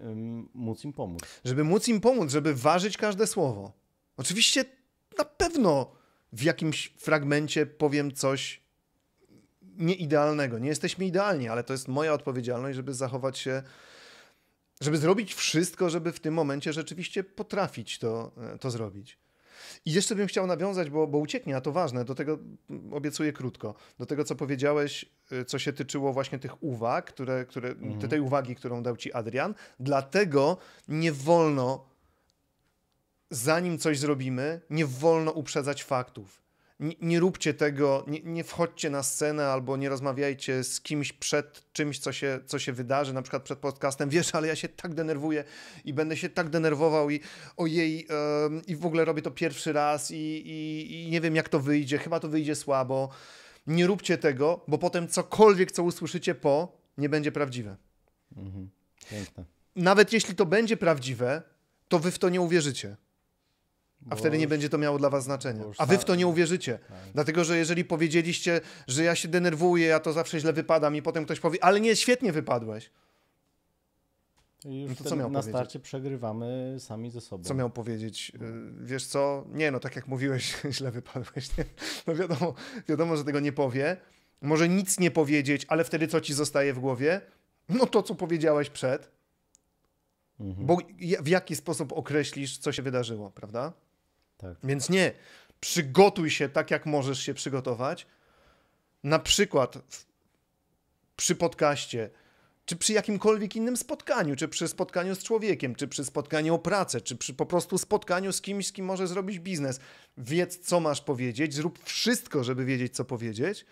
móc im pomóc. Żeby móc im pomóc, żeby ważyć każde słowo. Oczywiście na pewno w jakimś fragmencie powiem coś nieidealnego. Nie jesteśmy idealni, ale to jest moja odpowiedzialność, żeby zachować się, żeby zrobić wszystko, żeby w tym momencie rzeczywiście potrafić to, y, to zrobić. I jeszcze bym chciał nawiązać, bo, bo ucieknie, a to ważne, do tego obiecuję krótko, do tego, co powiedziałeś, y, co się tyczyło właśnie tych uwag, które, które, mhm. tej uwagi, którą dał ci Adrian. Dlatego nie wolno zanim coś zrobimy, nie wolno uprzedzać faktów nie, nie róbcie tego, nie, nie, wchodźcie na scenę albo nie rozmawiajcie z kimś przed czymś, co się, co się wydarzy, na przykład przed podcastem. Wiesz, ale ja się tak denerwuję i będę się tak denerwował i ojej, yy, i w ogóle robię to pierwszy raz i, i, i nie wiem, jak to wyjdzie, chyba to wyjdzie słabo. Nie róbcie tego, bo potem cokolwiek, co usłyszycie po, nie będzie prawdziwe. Mhm. Piękne. Nawet jeśli to będzie prawdziwe, to wy w to nie uwierzycie a wtedy nie będzie to miało dla was znaczenia. A wy w to tak, nie tak. uwierzycie. Tak. Dlatego, że jeżeli powiedzieliście, że ja się denerwuję, ja to zawsze źle wypadam i potem ktoś powie, ale nie, świetnie wypadłeś. I już no to co miał na powiedzieć? starcie przegrywamy sami ze sobą. Co miał powiedzieć? Y, wiesz co? Nie, no tak jak mówiłeś, źle wypadłeś. Nie? No wiadomo, wiadomo, że tego nie powie. Może nic nie powiedzieć, ale wtedy co ci zostaje w głowie? No to, co powiedziałeś przed. Mhm. Bo w jaki sposób określisz, co się wydarzyło, prawda? Tak. Więc nie, przygotuj się tak, jak możesz się przygotować. Na przykład w, przy podcaście, czy przy jakimkolwiek innym spotkaniu, czy przy spotkaniu z człowiekiem, czy przy spotkaniu o pracę, czy przy po prostu spotkaniu z kimś, z kim możesz zrobić biznes. Wiedz, co masz powiedzieć, zrób wszystko, żeby wiedzieć, co powiedzieć,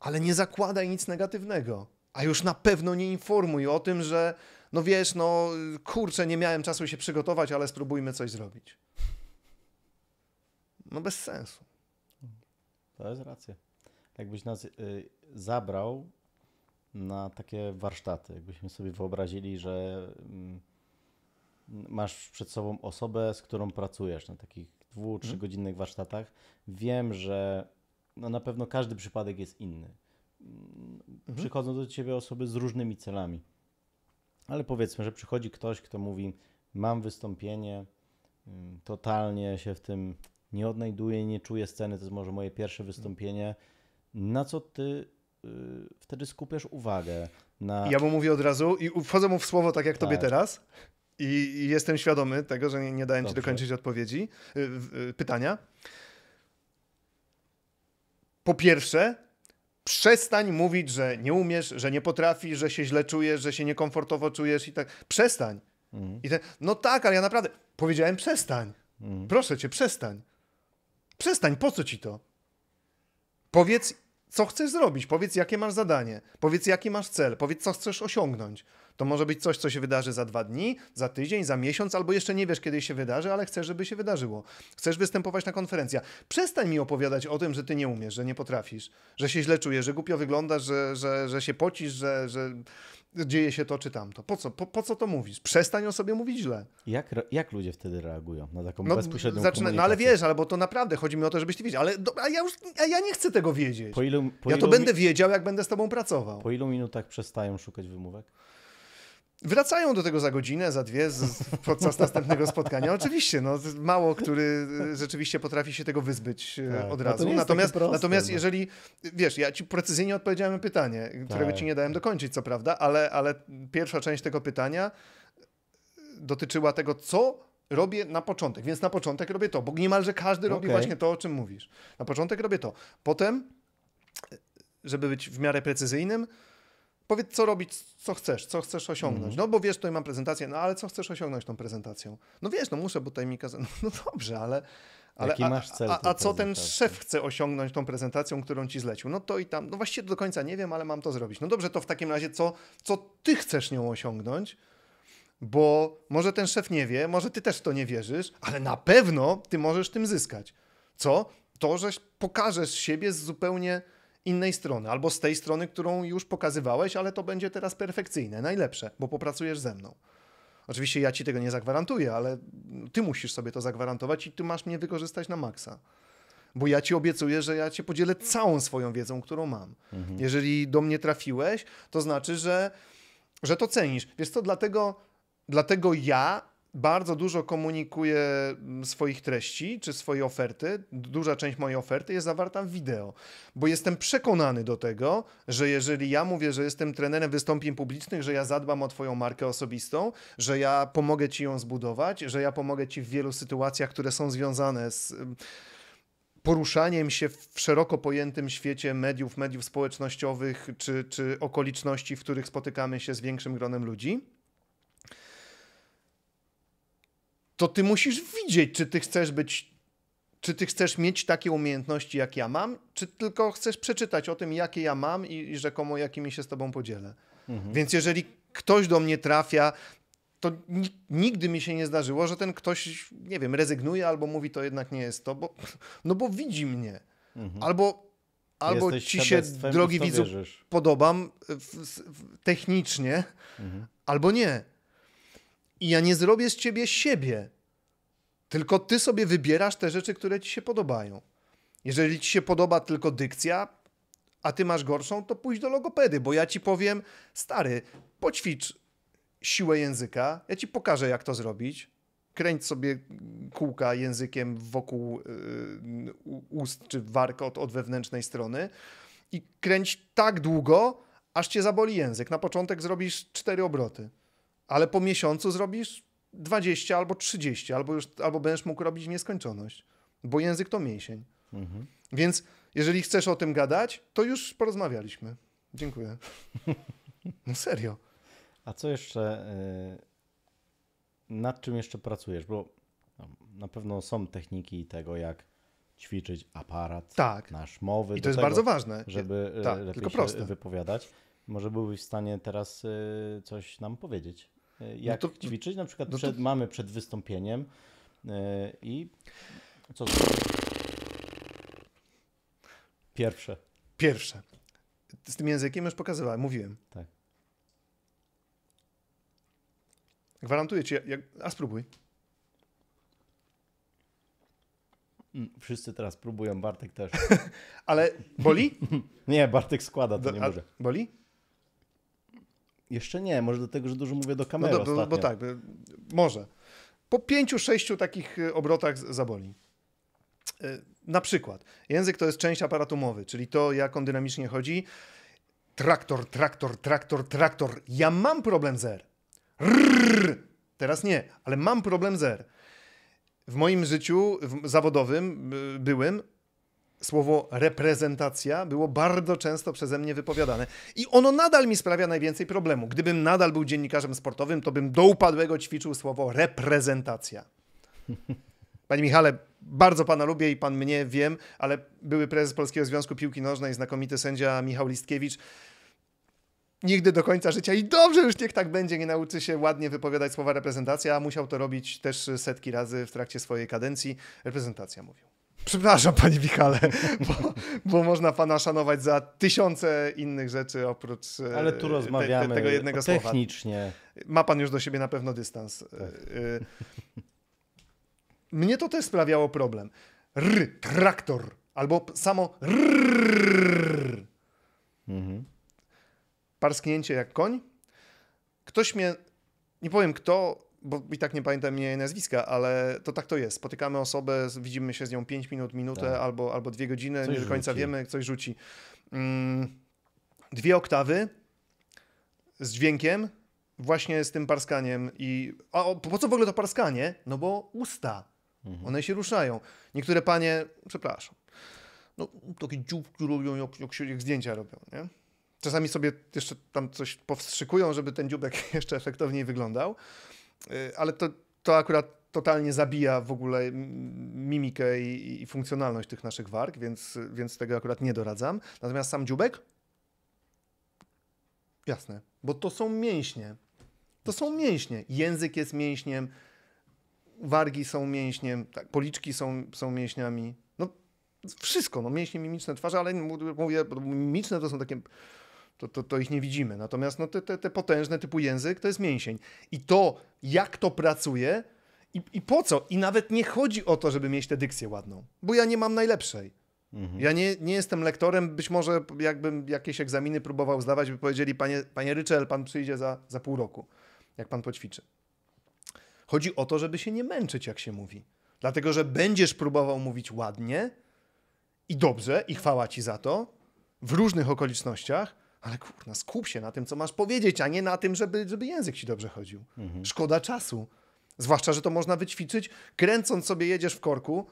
ale nie zakładaj nic negatywnego. A już na pewno nie informuj o tym, że no wiesz, no kurczę, nie miałem czasu się przygotować, ale spróbujmy coś zrobić. No bez sensu. To jest racja. Jakbyś nas y, zabrał na takie warsztaty, jakbyśmy sobie wyobrazili, że y, masz przed sobą osobę, z którą pracujesz na takich dwu, mhm. trzy hmm? godzinnych warsztatach. Wiem, że no, na pewno każdy przypadek jest inny. Mm, mhm. Przychodzą do ciebie osoby z różnymi celami ale powiedzmy, że przychodzi ktoś, kto mówi: Mam wystąpienie, mm, totalnie się w tym nie odnajduję, nie czuję sceny, to jest może moje pierwsze wystąpienie. Na co ty y, wtedy skupiasz uwagę? Na... Ja mu mówię od razu i wchodzę mu w słowo tak jak tak. tobie teraz. I jestem świadomy tego, że nie, nie dałem Dobrze. ci dokończyć odpowiedzi, y, y, pytania. Po pierwsze, przestań mówić, że nie umiesz, że nie potrafisz, że się źle czujesz, że się niekomfortowo czujesz i tak. Przestań. Mhm. I ten, no tak, ale ja naprawdę powiedziałem przestań. Mhm. Proszę cię, przestań. Przestań, po co ci to? Powiedz, co chcesz zrobić, powiedz, jakie masz zadanie, powiedz, jaki masz cel, powiedz, co chcesz osiągnąć. To może być coś, co się wydarzy za dwa dni, za tydzień, za miesiąc, albo jeszcze nie wiesz, kiedy się wydarzy, ale chcesz, żeby się wydarzyło. Chcesz występować na konferencja. Przestań mi opowiadać o tym, że ty nie umiesz, że nie potrafisz, że się źle czujesz, że głupio wyglądasz, że, że, że się pocisz, że, że dzieje się to czy tamto. Po co, po, po co to mówisz? Przestań o sobie mówić źle. Jak, jak ludzie wtedy reagują na taką no, bezpośrednią zaczyna, No ale wiesz, albo to naprawdę chodzi mi o to, żebyś ty wiedział. Ale do, a ja już a ja nie chcę tego wiedzieć. Po ilu, po ja to będę wiedział, jak będę z tobą pracował. Po ilu minutach przestają szukać wymówek? Wracają do tego za godzinę, za dwie, z, podczas następnego spotkania. Oczywiście, no, mało który y, rzeczywiście potrafi się tego wyzbyć y, tak, od no razu. Natomiast, natomiast no. jeżeli, wiesz, ja ci precyzyjnie odpowiedziałem na pytanie, którego tak. ci nie dałem dokończyć, co prawda, ale, ale pierwsza część tego pytania dotyczyła tego, co robię na początek. Więc na początek robię to, bo niemalże każdy robi okay. właśnie to, o czym mówisz. Na początek robię to. Potem, żeby być w miarę precyzyjnym, powiedz, co robić, co chcesz, co chcesz osiągnąć. Mhm. No bo wiesz, tutaj mam prezentację, no ale co chcesz osiągnąć tą prezentacją? No wiesz, no muszę, bo tutaj mi kazano. No dobrze, ale, ale Jaki masz cel? A, a co ten szef chce osiągnąć tą prezentacją, którą ci zlecił? No to i tam, no właściwie do końca nie wiem, ale mam to zrobić. No dobrze, to w takim razie, co, co ty chcesz nią osiągnąć? Bo może ten szef nie wie, może ty też w to nie wierzysz, ale na pewno ty możesz tym zyskać. Co? To, że pokażesz siebie z zupełnie innej strony, albo z tej strony, którą już pokazywałeś, ale to będzie teraz perfekcyjne, najlepsze, bo popracujesz ze mną. Oczywiście ja ci tego nie zagwarantuję, ale ty musisz sobie to zagwarantować i ty masz mnie wykorzystać na maksa. Bo ja ci obiecuję, że ja cię podzielę całą swoją wiedzą, którą mam. Mhm. Jeżeli do mnie trafiłeś, to znaczy, że, że to cenisz. Wiesz co, dlatego, dlatego ja bardzo dużo komunikuję mm, swoich treści czy swojej oferty. Duża część mojej oferty jest zawarta w wideo, bo jestem przekonany do tego, że jeżeli ja mówię, że jestem trenerem wystąpień publicznych, że ja zadbam o Twoją markę osobistą, że ja pomogę Ci ją zbudować, że ja pomogę Ci w wielu sytuacjach, które są związane z mm, poruszaniem się w szeroko pojętym świecie mediów, mediów społecznościowych czy, czy okoliczności, w których spotykamy się z większym gronem ludzi to ty musisz widzieć, czy ty chcesz być, czy ty chcesz mieć takie umiejętności, jak ja mam, czy tylko chcesz przeczytać o tym, jakie ja mam i, i rzekomo jakimi się z tobą podzielę. Mhm. Więc jeżeli ktoś do mnie trafia, to nigdy mi się nie zdarzyło, że ten ktoś, nie wiem, rezygnuje albo mówi, to jednak nie jest to, bo, no bo widzi mnie. Mhm. Albo, albo ci się, drogi widzu, wierzysz. podobam w, w, technicznie, mhm. albo nie. I ja nie zrobię z ciebie siebie. Tylko ty sobie wybierasz te rzeczy, które ci się podobają. Jeżeli ci się podoba tylko dykcja, a ty masz gorszą, to pójdź do logopedy, bo ja ci powiem, stary, poćwicz siłę języka, ja ci pokażę, jak to zrobić. Kręć sobie kółka językiem wokół yy, ust czy wark od, od wewnętrznej strony i kręć tak długo, aż cię zaboli język. Na początek zrobisz cztery obroty ale po miesiącu zrobisz 20 albo 30, albo, już, albo będziesz mógł robić nieskończoność, bo język to mięsień. Mhm. Więc jeżeli chcesz o tym gadać, to już porozmawialiśmy. Dziękuję. No serio. A co jeszcze, y, nad czym jeszcze pracujesz? Bo no, na pewno są techniki tego, jak ćwiczyć aparat, tak. nasz mowy. I to jest tego, bardzo ważne. Żeby y, tak, lepiej tylko proste. wypowiadać. Może byłbyś w stanie teraz y, coś nam powiedzieć? E, no jak no to, ćwiczyć. Na przykład no przed, to... mamy przed wystąpieniem e, i co? Pierwsze. Pierwsze. Z tym językiem już pokazywałem, mówiłem. Tak. Gwarantuję ci, jak... a spróbuj. Mm, wszyscy teraz próbują, Bartek też. Ale boli? nie, Bartek składa, to Do, nie może. Boli? Jeszcze nie, może dlatego, że dużo mówię do no kamery. No do, bo, bo tak, y, może. Po pięciu, sześciu takich y, obrotach zaboli. Y, na przykład, język to jest część aparatu mowy, czyli to, jak on dynamicznie chodzi. Traktor, traktor, traktor, traktor. Ja mam problem z R. Rrr. Teraz nie, ale mam problem z R. W moim życiu w zawodowym byłym słowo reprezentacja było bardzo często przeze mnie wypowiadane. I ono nadal mi sprawia najwięcej problemu. Gdybym nadal był dziennikarzem sportowym, to bym do upadłego ćwiczył słowo reprezentacja. Panie Michale, bardzo pana lubię i pan mnie wiem, ale były prezes Polskiego Związku Piłki Nożnej, znakomity sędzia Michał Listkiewicz. Nigdy do końca życia i dobrze już niech tak będzie, nie nauczy się ładnie wypowiadać słowa reprezentacja, a musiał to robić też setki razy w trakcie swojej kadencji. Reprezentacja mówił. Przepraszam, panie Michale, bo, bo, można pana szanować za tysiące innych rzeczy oprócz e, Ale tu rozmawiamy te, te, tego jednego słowa. Technicznie. Ma pan już do siebie na pewno dystans. Tak. E, e, mnie to też sprawiało problem. R, traktor, albo samo Mhm. Parsknięcie jak koń. Ktoś mnie, nie powiem kto, bo i tak nie pamiętam jej nazwiska, ale to tak to jest. Spotykamy osobę, widzimy się z nią 5 minut, minutę tak. albo, albo dwie godziny, coś nie do końca rzuci. wiemy, coś rzuci. Mm, dwie oktawy z dźwiękiem, właśnie z tym parskaniem i... A po co w ogóle to parskanie? No bo usta. Mhm. One się ruszają. Niektóre panie, przepraszam, no, takie który robią, jak, jak, jak zdjęcia robią, nie? Czasami sobie jeszcze tam coś powstrzykują, żeby ten dziubek jeszcze efektowniej wyglądał. Y, ale to, to akurat totalnie zabija w ogóle mimikę i, i, funkcjonalność tych naszych warg, więc, więc tego akurat nie doradzam. Natomiast sam dziubek? Jasne, bo to są mięśnie. To są mięśnie. Język jest mięśniem, wargi są mięśniem, tak, policzki są, są mięśniami. No wszystko, no mięśnie mimiczne twarze, ale mówię, mimiczne to są takie to, to, to ich nie widzimy. Natomiast no, te, te, te potężne typu język to jest mięsień. I to, jak to pracuje i, i po co. I nawet nie chodzi o to, żeby mieć tę dykcję ładną, bo ja nie mam najlepszej. Mhm. Ja nie, nie jestem lektorem, być może jakbym jakieś egzaminy próbował zdawać, by powiedzieli, panie, panie Ryczel, pan przyjdzie za, za pół roku, jak pan poćwiczy. Chodzi o to, żeby się nie męczyć, jak się mówi. Dlatego, że będziesz próbował mówić ładnie i dobrze, i chwała ci za to, w różnych okolicznościach, ale kurna, skup się na tym, co masz powiedzieć, a nie na tym, żeby, żeby język ci dobrze chodził. Mhm. Szkoda czasu. Zwłaszcza, że to można wyćwiczyć, kręcąc sobie jedziesz w korku,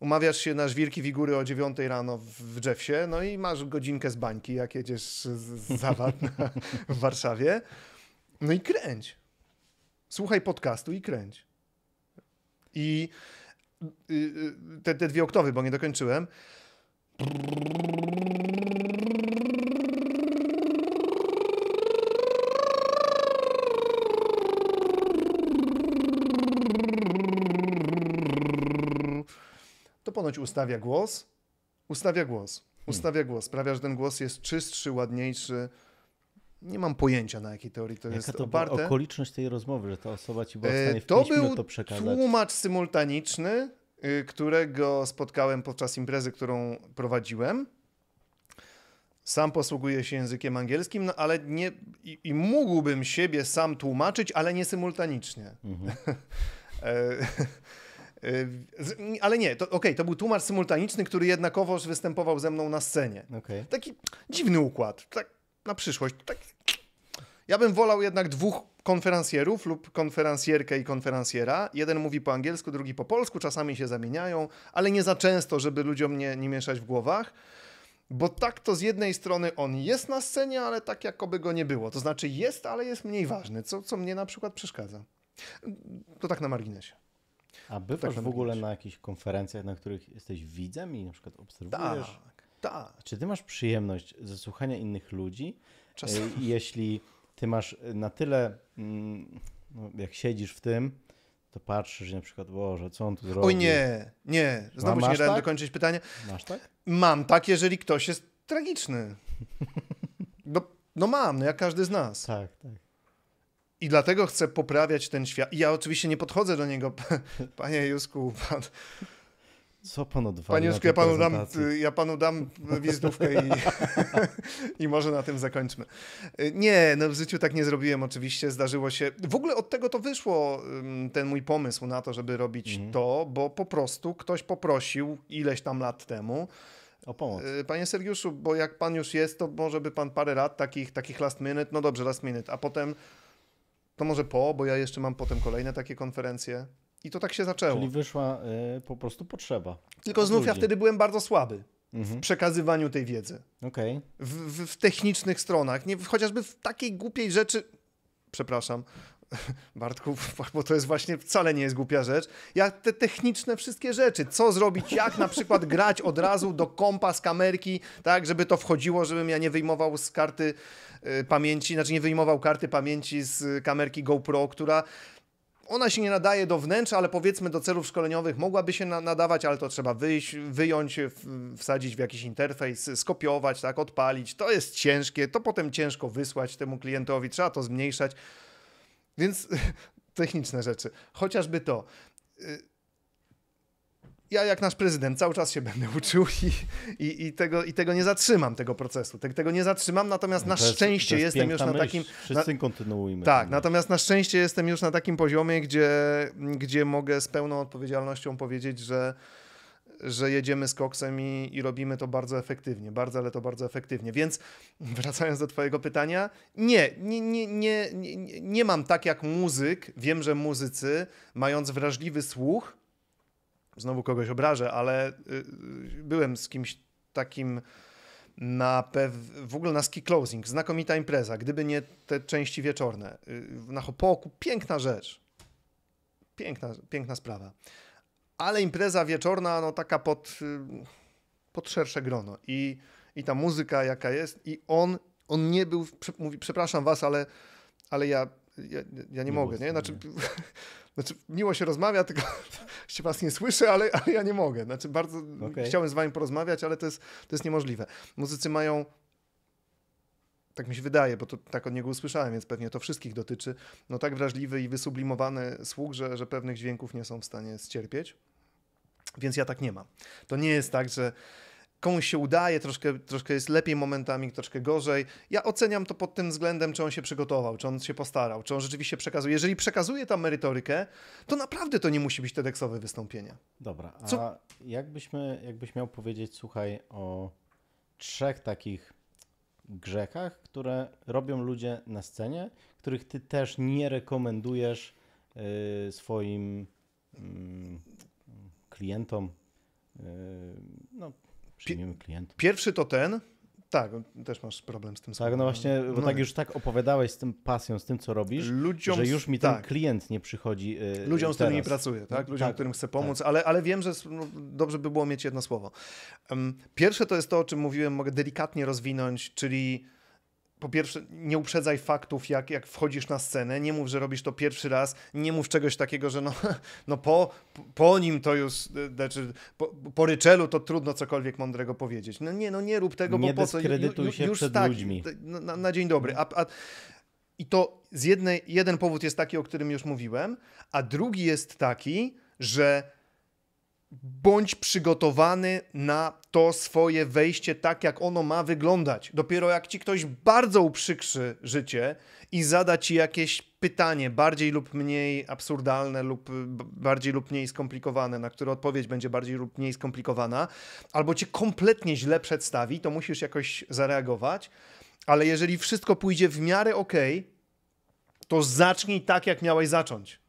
umawiasz się na żwirki wigury o 9 rano w Jeffsie, no i masz godzinkę z bańki, jak jedziesz z Zawad w Warszawie. No i kręć. Słuchaj podcastu i kręć. I y, y, y, te, te dwie oktowy, bo nie dokończyłem. ponoć ustawia głos, ustawia głos, hmm. ustawia hmm. głos, sprawia, że ten głos jest czystszy, ładniejszy. Nie mam pojęcia, na jakiej teorii to Jaka jest to oparte. Jaka okoliczność tej rozmowy, że ta osoba ci była w e, stanie w to był to przekazać? tłumacz symultaniczny, y, którego spotkałem podczas imprezy, którą prowadziłem. Sam posługuje się językiem angielskim, no ale nie, i, i mógłbym siebie sam tłumaczyć, ale nie symultanicznie. Mhm. E, Yy, ale nie, to, okay, to był tłumacz symultaniczny, który jednakowoż występował ze mną na scenie. Okay. Taki dziwny układ, tak na przyszłość. Tak. Ja bym wolał jednak dwóch konferencjerów lub konferencjerkę i konferencjera. Jeden mówi po angielsku, drugi po polsku, czasami się zamieniają, ale nie za często, żeby ludziom nie, nie mieszać w głowach. Bo tak to z jednej strony on jest na scenie, ale tak jakoby go nie było. To znaczy jest, ale jest mniej ważny, co, co mnie na przykład przeszkadza. To tak na marginesie. A bywasz w ogóle na jakichś konferencjach, na których jesteś widzem i na przykład obserwujesz? Tak, tak. Czy ty masz przyjemność ze słuchania innych ludzi? Czasami. E, jeśli ty masz na tyle, mm, no, jak siedzisz w tym, to patrzysz na przykład, Boże, co on tu zrobił? Oj nie, nie, znowu nie dałem tak? dokończyć pytania. Masz tak? Mam tak, jeżeli ktoś jest tragiczny. No, no mam, no jak każdy z nas. Tak, tak. I dlatego chcę poprawiać ten świat. I ja oczywiście nie podchodzę do niego. Panie Jusku, pan... Co pan odwala? Panie Jusku, ja panu, dam, ja panu dam wizytówkę i, i może na tym zakończmy. Nie, no w życiu tak nie zrobiłem oczywiście. Zdarzyło się. W ogóle od tego to wyszło ten mój pomysł na to, żeby robić mhm. to, bo po prostu ktoś poprosił ileś tam lat temu. O pomoc. Y, panie Sergiuszu, bo jak pan już jest, to może by pan parę lat takich, takich last minute, no dobrze, last minute, a potem to może po, bo ja jeszcze mam potem kolejne takie konferencje. I to tak się zaczęło. Czyli wyszła y, po prostu potrzeba. Tylko znów ludzi. ja wtedy byłem bardzo słaby w mhm. przekazywaniu tej wiedzy. Okay. W, w, w, technicznych stronach, nie, chociażby w takiej głupiej rzeczy, przepraszam, Bartku, bo to jest właśnie wcale nie jest głupia rzecz, jak te techniczne wszystkie rzeczy, co zrobić, jak na przykład grać od razu do kompa z kamerki, tak, żeby to wchodziło, żebym ja nie wyjmował z karty y, pamięci, znaczy nie wyjmował karty pamięci z kamerki GoPro, która ona się nie nadaje do wnętrza, ale powiedzmy do celów szkoleniowych mogłaby się na, nadawać, ale to trzeba wyjść, wyjąć, y, wsadzić w jakiś interfejs, skopiować, tak, odpalić. To jest ciężkie, to potem ciężko wysłać temu klientowi, trzeba to zmniejszać. Więc techniczne rzeczy. Chociażby to. Y, ja, jak nasz prezydent, cały czas się będę uczył i, i, i tego, i tego nie zatrzymam, tego procesu. Tego nie zatrzymam, natomiast no na jest, szczęście jestem już na myśl. takim. Wszyscy na, kontynuujmy. Tak, natomiast na szczęście jestem już na takim poziomie, gdzie, gdzie mogę z pełną odpowiedzialnością powiedzieć, że że jedziemy z koksem i, i, robimy to bardzo efektywnie, bardzo, ale to bardzo efektywnie. Więc wracając do Twojego pytania, nie, nie, nie, nie, nie, nie mam tak jak muzyk. Wiem, że muzycy, mając wrażliwy słuch, znowu kogoś obrażę, ale y, byłem z kimś takim na pew... w ogóle na ski closing, znakomita impreza, gdyby nie te części wieczorne. Y, na Hopoku piękna rzecz. Piękna, piękna sprawa ale impreza wieczorna, no taka pod, y, pod szersze grono. I, I ta muzyka, jaka jest, i on, on nie był, mówi, przepraszam was, ale, ale ja, ja, ja nie, nie mogę, nie? Znaczy, znaczy, miło się rozmawia, tylko się was nie słyszę, ale, ale ja nie mogę. Znaczy, bardzo okay. chciałem z wami porozmawiać, ale to jest, to jest niemożliwe. Muzycy mają tak mi się wydaje, bo to tak od niego usłyszałem, więc pewnie to wszystkich dotyczy, no tak wrażliwy i wysublimowany słuch, że, że pewnych dźwięków nie są w stanie ścierpieć. Więc ja tak nie mam. To nie jest tak, że komuś się udaje, troszkę, troszkę jest lepiej momentami, troszkę gorzej. Ja oceniam to pod tym względem, czy on się przygotował, czy on się postarał, czy on rzeczywiście przekazuje. Jeżeli przekazuje tam merytorykę, to naprawdę to nie musi być TEDxowe wystąpienie. Dobra, a Co? jakbyśmy, jakbyś miał powiedzieć, słuchaj, o trzech takich grzechach, które robią ludzie na scenie, których ty też nie rekomendujesz yy, swoim... Yy, klientom. Yy, no, przyjmijmy klientów. Pierwszy to ten. Tak, też masz problem z tym. Tak, no właśnie, bo no tak nie. Tak. już tak opowiadałeś z tym pasją, z tym, co robisz, ludziom, że już mi ten tak. klient nie przychodzi yy, Ludziom, teraz. z którymi pracuję, tak? tak? Ludziom, tak, którym chcę pomóc, tak. ale, ale wiem, że no, dobrze by było mieć jedno słowo. pierwsze to jest to, o czym mówiłem, mogę delikatnie rozwinąć, czyli po pierwsze, nie uprzedzaj faktów, jak, jak wchodzisz na scenę, nie mów, że robisz to pierwszy raz, nie mów czegoś takiego, że no, no po, po nim to już, e, znaczy po, po ryczelu to trudno cokolwiek mądrego powiedzieć. No nie, no nie rób tego, nie bo po co? dyskredytuj się już przed tak, ludźmi. No, na, na dzień dobry. A, a, I to z jednej, jeden powód jest taki, o którym już mówiłem, a drugi jest taki, że bądź przygotowany na to swoje wejście tak, jak ono ma wyglądać. Dopiero jak ci ktoś bardzo uprzykrzy życie i zada ci jakieś pytanie, bardziej lub mniej absurdalne, lub bardziej lub mniej skomplikowane, na które odpowiedź będzie bardziej lub mniej skomplikowana, albo cię kompletnie źle przedstawi, to musisz jakoś zareagować. Ale jeżeli wszystko pójdzie w miarę ok, to zacznij tak, jak miałeś zacząć.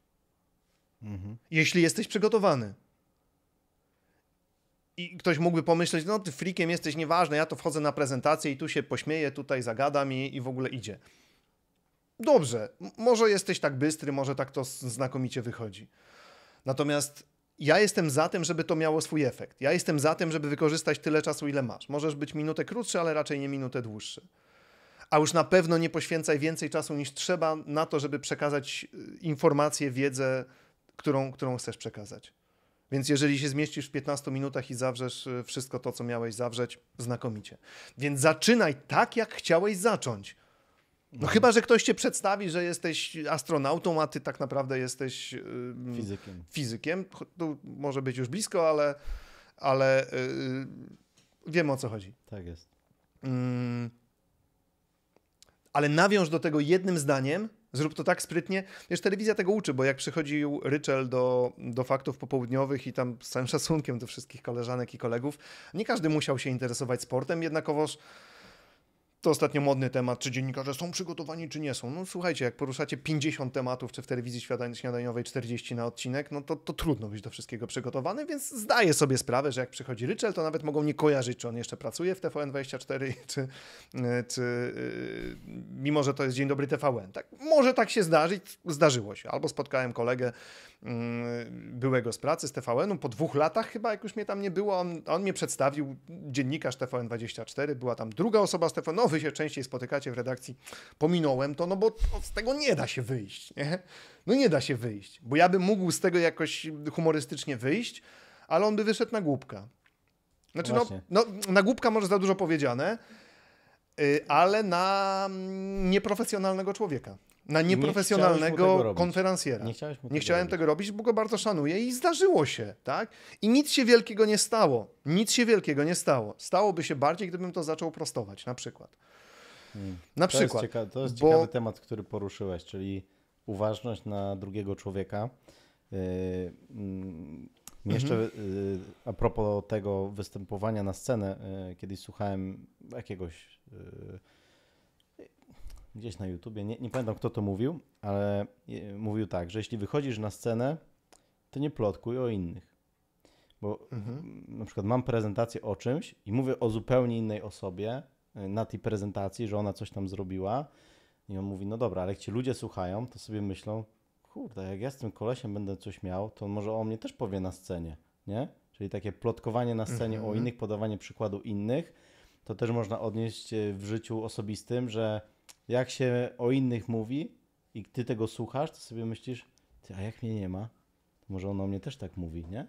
Mhm. Jeśli jesteś przygotowany. I ktoś mógłby pomyśleć, no ty frikiem jesteś, nieważne, ja to wchodzę na prezentację i tu się pośmieję, tutaj zagadam i, i w ogóle idzie. Dobrze, może jesteś tak bystry, może tak to znakomicie wychodzi. Natomiast ja jestem za tym, żeby to miało swój efekt. Ja jestem za tym, żeby wykorzystać tyle czasu, ile masz. Możesz być minutę krótszy, ale raczej nie minutę dłuższy. A już na pewno nie poświęcaj więcej czasu niż trzeba na to, żeby przekazać y, informację, wiedzę, którą, którą chcesz przekazać. Więc jeżeli się zmieścisz w 15 minutach i zawrzesz y, wszystko to, co miałeś zawrzeć, znakomicie. Więc zaczynaj tak, jak chciałeś zacząć. No mhm. chyba, że ktoś cię przedstawi, że jesteś astronautą, a ty tak naprawdę jesteś yy, fizykiem. fizykiem. Tu może być już blisko, ale, ale yy, wiemy o co chodzi. Tak jest. Yy, ale nawiąż do tego jednym zdaniem, Zrób to tak sprytnie. Wiesz, telewizja tego uczy, bo jak przychodził Ryczel do, do faktów popołudniowych i tam z całym szacunkiem do wszystkich koleżanek i kolegów, nie każdy musiał się interesować sportem, jednakowoż to ostatnio modny temat, czy dziennikarze są przygotowani, czy nie są. No słuchajcie, jak poruszacie 50 tematów, czy w telewizji śniadaniowej 40 na odcinek, no to, to trudno być do wszystkiego przygotowany, więc zdaję sobie sprawę, że jak przychodzi Ryczel, to nawet mogą nie kojarzyć, czy on jeszcze pracuje w TVN24, czy, e, czy e, mimo, że to jest Dzień Dobry TVN. Tak, może tak się zdarzyć, zdarzyło się. Albo spotkałem kolegę, Mm, byłego z pracy, z TVN-u. Po dwóch latach chyba, jak już mnie tam nie było, on, on mnie przedstawił, dziennikarz TVN24, była tam druga osoba z TVN, no wy się częściej spotykacie w redakcji. Pominąłem to, no bo z tego nie da się wyjść, nie? No nie da się wyjść, bo ja bym mógł z tego jakoś humorystycznie wyjść, ale on by wyszedł na głupka. Znaczy, no, no, no na głupka może za dużo powiedziane, y, ale na mm, nieprofesjonalnego człowieka na nieprofesjonalnego nie konferencjera. Nie, nie chciałem tego robić, bo go bardzo szanuję i zdarzyło się, tak? I nic się wielkiego nie stało. Nic się wielkiego nie stało. Stałoby się bardziej, gdybym to zaczął prostować, na przykład. Hmm. Na to przykład. Jest to jest bo... ciekawy temat, który poruszyłeś, czyli uważność na drugiego człowieka. Yy, mm, jeszcze mhm. yy, a propos tego występowania na scenę, yy, kiedyś słuchałem jakiegoś yy, gdzieś na YouTubie, nie, nie pamiętam kto to mówił, ale e, mówił tak, że jeśli wychodzisz na scenę, to nie plotkuj o innych. Bo mhm. na przykład mam prezentację o czymś i mówię o zupełnie innej osobie e, na tej prezentacji, że ona coś tam zrobiła. I on mówi, no dobra, ale jak ci ludzie słuchają, to sobie myślą, kurde, jak ja z tym kolesiem będę coś miał, to może o mnie też powie na scenie, nie? Czyli takie plotkowanie na scenie mhm. o mhm. innych, podawanie przykładu innych, to też można odnieść e, w życiu osobistym, że jak się o innych mówi i ty tego słuchasz, to sobie myślisz, ty, a jak mnie nie ma, to może ono o mnie też tak mówi, nie?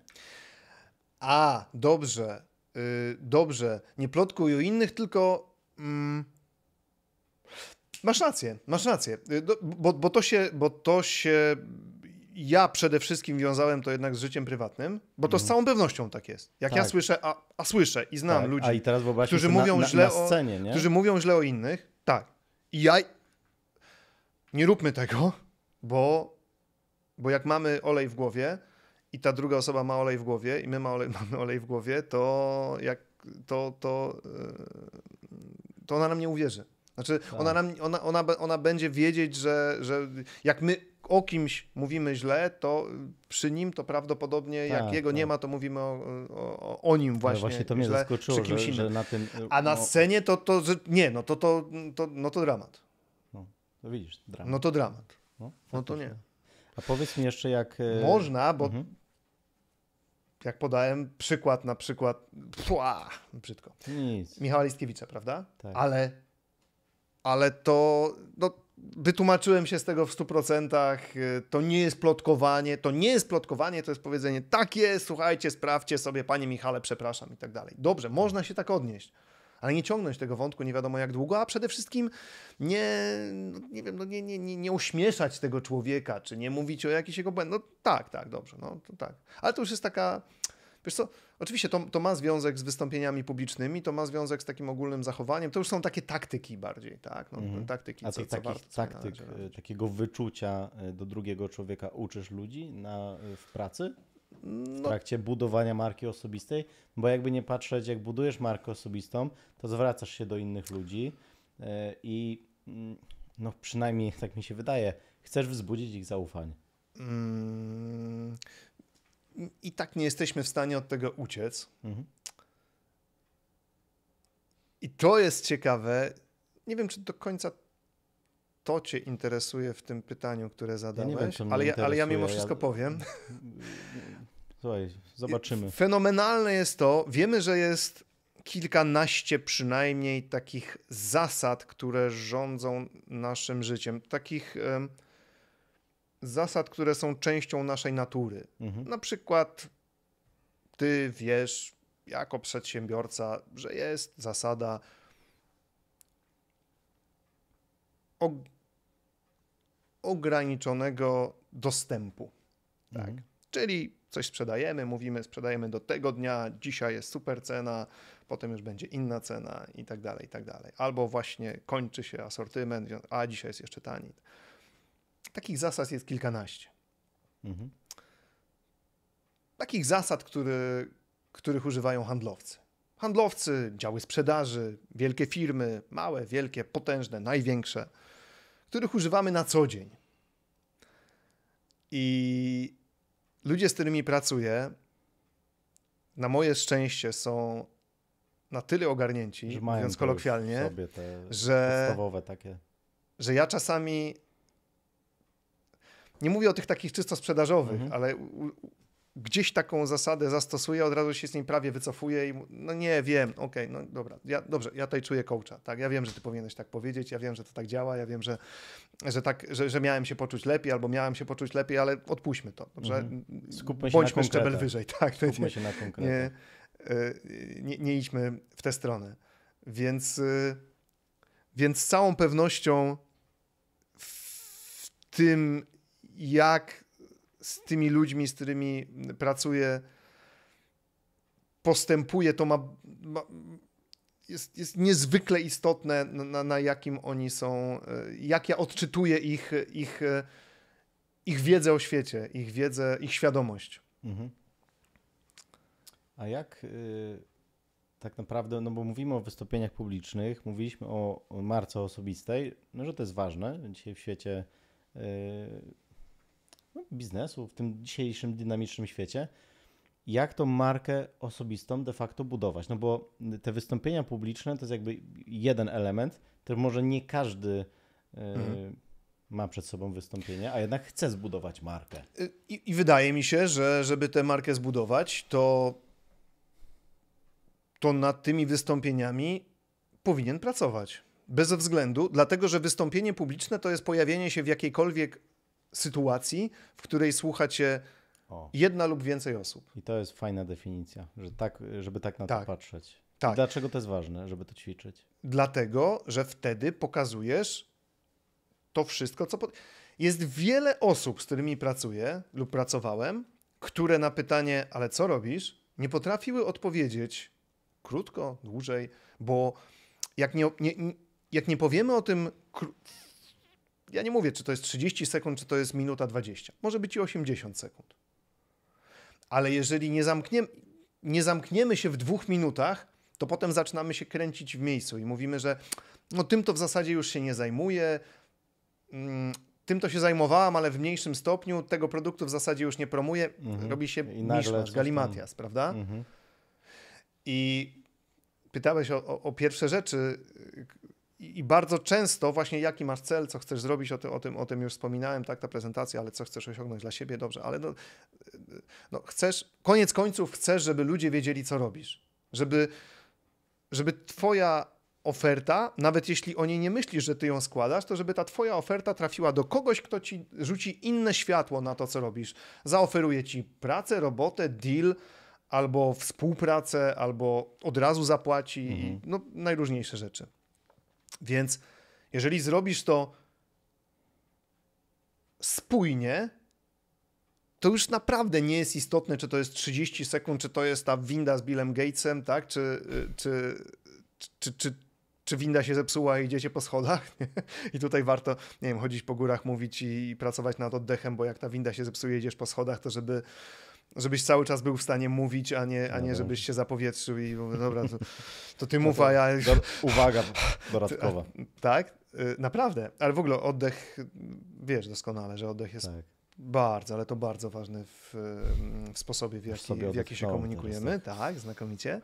A, dobrze, yy, dobrze. Nie plotkuj o innych, tylko... Mm, masz rację, masz rację, y, Do, bo, bo, to się, bo to się ja przede wszystkim wiązałem to jednak z życiem prywatnym, bo to mm. z mhm. całą pewnością tak jest. Jak tak. ja słyszę, a, a, słyszę i znam tak. ludzi, którzy, mówią na, na, źle na scenie, o, którzy mówią źle o innych, tak, i ja. Nie róbmy tego, bo, bo jak mamy olej w głowie i ta druga osoba ma olej w głowie i my ma olej, mamy olej w głowie, to jak to, to, e, to ona nam nie uwierzy. Znaczy, tak. ona, nam, ona, ona, ona będzie wiedzieć, że, że jak my o kimś mówimy źle, to przy nim to prawdopodobnie, tak, jak jego tak. nie ma, to mówimy o, o, o nim właśnie. No właśnie to mnie źle, przy kimś że, innym. Że na tym, y, A na no- scenie to, to nie, no to, to, to, no to dramat. No, to widzisz, dramat. No to dramat. No, no to nie. A powiedz mi jeszcze jak... Y, Można, bo mhm. jak podałem przykład na przykład, pła, brzydko, Nic. Michała Listkiewicza, prawda? Tak. Ale, ale to, no, wytłumaczyłem się z tego w 100%. Y, to nie jest plotkowanie, to nie jest plotkowanie, to jest powiedzenie takie, słuchajcie, sprawdźcie sobie, panie Michale, przepraszam i tak dalej. Dobrze, można się tak odnieść. Ale nie ciągnąć tego wątku nie wiadomo jak długo, a przede wszystkim nie, no, nie, wiem, no nie, nie, nie, nie ośmieszać tego człowieka, czy nie mówić o jakichś jego błędach. No tak, tak, dobrze, no tak. Ale to już jest taka Wiesz co, oczywiście to, to ma związek z wystąpieniami publicznymi, to ma związek z takim ogólnym zachowaniem, to już są takie taktyki bardziej, tak? No, mm. Taktyki, A co, tych co taktyk, e, takiego wyczucia e, do drugiego człowieka uczysz ludzi na, e, w pracy? w no- trakcie no. budowania marki osobistej, bo jakby nie patrzeć, jak budujesz markę osobistą, to zwracasz się do innych ludzi i mm, no przynajmniej tak mi się wydaje, chcesz wzbudzić ich zaufanie. Mm, i tak nie jesteśmy w stanie od tego uciec. Mhm. I to jest ciekawe. Nie wiem, czy do końca to Cię interesuje w tym pytaniu, które zadałeś, ja wiem, ale, ja, ale ja mimo wszystko ja... powiem. Słuchaj, zobaczymy. Fenomenalne jest to, wiemy, że jest kilkanaście przynajmniej takich zasad, które rządzą naszym życiem. Takich. Y zasad, które są częścią naszej natury. Mhm. Na przykład ty wiesz jako przedsiębiorca, że jest zasada ograniczonego dostępu. Tak? Mhm. Czyli coś sprzedajemy, mówimy, sprzedajemy do tego dnia, dzisiaj jest super cena, potem już będzie inna cena i tak dalej, i tak dalej. Albo właśnie kończy się asortyment, a dzisiaj jest jeszcze taniej. Takich zasad jest kilkanaście. Mhm. Takich zasad, który, których używają handlowcy. Handlowcy, działy sprzedaży, wielkie firmy, małe, wielkie, potężne, największe, których używamy na co dzień. I ludzie, z którymi pracuję, na moje szczęście są na tyle ogarnięci, że mówiąc kolokwialnie, że, że ja czasami nie mówię o tych takich czysto sprzedażowych, mhm. ale gdzieś taką zasadę zastosuję, od razu się z niej prawie wycofuje i no nie wiem, okej, okay, no dobra, ja, dobrze, ja tutaj czuję coacha, tak, ja wiem, że ty powinieneś tak powiedzieć, ja wiem, że to tak działa, ja wiem, że, że tak, że, że miałem się poczuć lepiej albo miałem się poczuć lepiej, ale odpuśćmy to, dobrze? Mhm. Skupmy się Bądźmy na szczebel wyżej, tak. Skupmy się na Nie, e, nie, nie idźmy w tę stronę. Więc, e, więc z całą pewnością w tym jak z tymi ludźmi, z którymi pracuję, postępuje, to ma, ma jest, jest niezwykle istotne, na, na jakim oni są, e, jak ja odczytuję ich, ich, e, ich wiedzę o świecie, ich wiedzę, ich świadomość. Mhm. A jak e, tak naprawdę, no bo mówimy o wystąpieniach publicznych, mówiliśmy o, marce osobistej, no że to jest ważne dzisiaj w świecie. No, biznesu w tym dzisiejszym dynamicznym świecie, jak tą markę osobistą de facto budować. No bo te wystąpienia publiczne to jest jakby jeden element, który może nie każdy e, mhm. ma przed sobą wystąpienie, a jednak chce zbudować markę. Y, I, I, wydaje mi się, że żeby tę markę zbudować, to, to nad tymi wystąpieniami powinien pracować. Bez względu, dlatego że wystąpienie publiczne to jest pojawienie się w jakiejkolwiek sytuacji, w której słuchacie o. jedna lub więcej osób. I to jest fajna definicja, że tak, żeby tak na tak. to patrzeć. Tak. Dlaczego to jest ważne, żeby to ćwiczyć? Dlatego, że wtedy pokazujesz to wszystko, co. Po... Jest wiele osób, z którymi pracuję lub pracowałem, które na pytanie, ale co robisz, nie potrafiły odpowiedzieć krótko, dłużej, bo jak nie, nie jak nie powiemy o tym ja nie mówię, czy to jest 30 sekund, czy to jest minuta 20. Może być i 80 sekund. Ale jeżeli nie, nie zamkniemy się w dwóch minutach, to potem zaczynamy się kręcić w miejscu i mówimy, że no tym to w zasadzie już się nie zajmuje, mm, tym to się zajmowałam, ale w mniejszym stopniu tego produktu w zasadzie już nie promuję. Mhm. Robi się miszmasz, galimatias, tam. prawda? Mhm. I pytałeś o, o, o, pierwsze rzeczy, i bardzo często właśnie jaki masz cel, co chcesz zrobić, o tym, o tym, o tym już wspominałem, tak, ta prezentacja, ale co chcesz osiągnąć dla siebie, dobrze, ale no, no chcesz, koniec końców chcesz, żeby ludzie wiedzieli, co robisz, żeby, żeby twoja oferta, nawet jeśli o niej nie myślisz, że ty ją składasz, to żeby ta twoja oferta trafiła do kogoś, kto ci rzuci inne światło na to, co robisz. Zaoferuje ci pracę, robotę, deal, albo współpracę, albo od razu zapłaci, mhm. no najróżniejsze rzeczy. Więc jeżeli zrobisz to spójnie, to już naprawdę nie jest istotne, czy to jest 30 sekund, czy to jest ta winda z Billem Gatesem, tak? Czy, y, czy, czy, czy, czy winda się zepsuła i idziecie po schodach. I tutaj warto, nie wiem, chodzić po górach, mówić i, i pracować nad oddechem, bo jak ta winda się zepsuje, idziesz po schodach, to żeby żebyś cały czas był w stanie mówić, a nie, a no nie no, żebyś się zapowietrzył i mówię, dobra, to, to ty no mów, a ja... Uwaga dodatkowa. Tak? Y, naprawdę. Ale w ogóle oddech, wiesz doskonale, że oddech jest tak. bardzo, ale to bardzo ważny w, w sposobie, w jaki, w jaki się komunikujemy. Tak. tak, znakomicie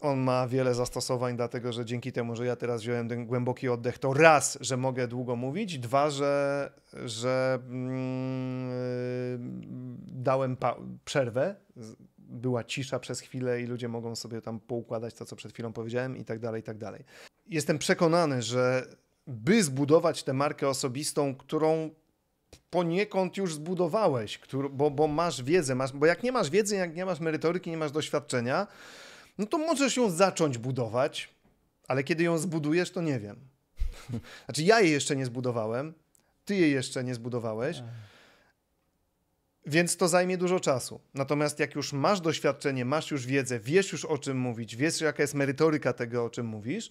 on ma wiele zastosowań, dlatego że dzięki temu, że ja teraz wziąłem ten głęboki oddech, to raz, że mogę długo mówić, dwa, że, że mm, dałem przerwę, była cisza przez chwilę i ludzie mogą sobie tam poukładać to, co przed chwilą powiedziałem i tak dalej, i tak dalej. Jestem przekonany, że by zbudować tę markę osobistą, którą poniekąd już zbudowałeś, bo, bo masz wiedzę, masz, bo jak nie masz wiedzy, jak nie masz merytoryki, nie masz doświadczenia, no to możesz ją zacząć budować, ale kiedy ją zbudujesz, to nie wiem. Znaczy, ja jej jeszcze nie zbudowałem, ty jej jeszcze nie zbudowałeś, tak. więc to zajmie dużo czasu. Natomiast jak już masz doświadczenie, masz już wiedzę, wiesz już o czym mówić, wiesz jaka jest merytoryka tego, o czym mówisz,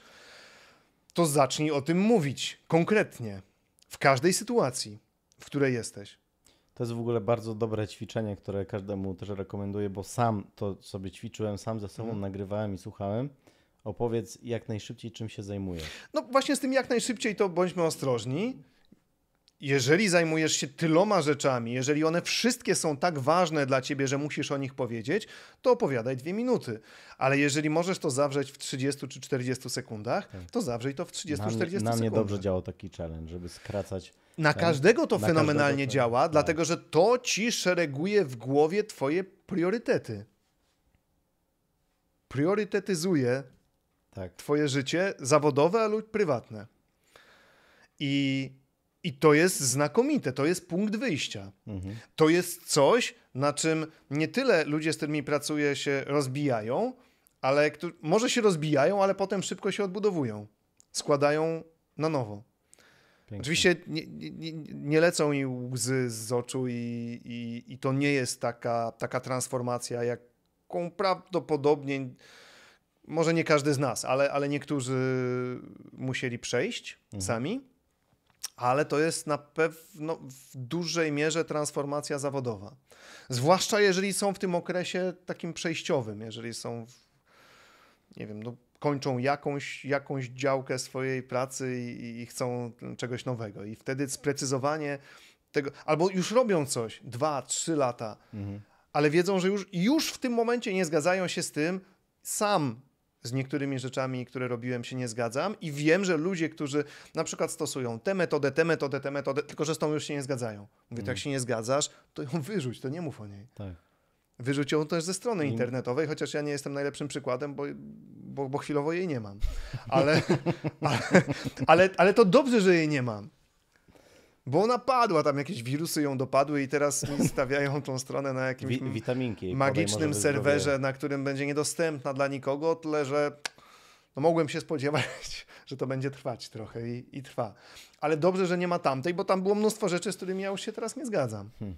to zacznij o tym mówić konkretnie, w każdej sytuacji, w której jesteś. To jest w ogóle bardzo dobre ćwiczenie, które każdemu też rekomenduję, bo sam to sobie ćwiczyłem, sam ze sobą mhm. nagrywałem i słuchałem. Opowiedz jak najszybciej, czym się zajmujesz. No właśnie z tym jak najszybciej to bądźmy ostrożni. Jeżeli zajmujesz się tyloma rzeczami, jeżeli one wszystkie są tak ważne dla ciebie, że musisz o nich powiedzieć, to opowiadaj dwie minuty. Ale jeżeli możesz to zawrzeć w 30 czy 40 sekundach, tak. to zawrzej to w 30-40 sekundach. Na mnie dobrze działa taki challenge, żeby skracać na tak? każdego to Na fenomenalnie każdego działa, tak. dlatego że to ci szereguje w głowie twoje priorytety. Priorytetyzuje tak. twoje życie zawodowe lub prywatne. I, I to jest znakomite, to jest punkt wyjścia. Mhm. To jest coś, na czym nie tyle ludzie, z którymi pracuję, się rozbijają, ale może się rozbijają, ale potem szybko się odbudowują. Składają na nowo. Pięknie. Oczywiście nie, nie, nie, lecą mi łzy z oczu i, i, i, to nie jest taka, taka transformacja, jaką prawdopodobnie może nie każdy z nas, ale, ale niektórzy musieli przejść mhm. sami. Ale to jest na pewno w dużej mierze transformacja zawodowa. Zwłaszcza jeżeli są w tym okresie takim przejściowym, jeżeli są w, nie wiem, no, kończą jakąś, jakąś działkę swojej pracy i, i chcą czegoś nowego. I wtedy sprecyzowanie tego, albo już robią coś, dwa, trzy lata, mhm. ale wiedzą, że już, już w tym momencie nie zgadzają się z tym, sam z niektórymi rzeczami, które robiłem, się nie zgadzam i wiem, że ludzie, którzy na przykład stosują tę metodę, tę metodę, tę metodę, tylko że z tą już się nie zgadzają. Mówię, mm. to jak mhm. się nie zgadzasz, to ją wyrzuć, to nie mów o niej. Tak. Wyrzucił ją też ze strony mhm. internetowej, chociaż ja nie jestem najlepszym przykładem, bo, bo, bo chwilowo jej nie mam. Ale, ale, ale, ale to dobrze, że jej nie mam. Bo ona padła, tam jakieś wirusy ją dopadły i teraz stawiają tą stronę na jakimś Wi witaminki, magicznym serwerze, zdrowie. na którym będzie niedostępna dla nikogo, tyle że no mogłem się spodziewać, że to będzie trwać trochę i, i trwa. Ale dobrze, że nie ma tamtej, bo tam było mnóstwo rzeczy, z którymi ja już się teraz nie zgadzam. Hmm.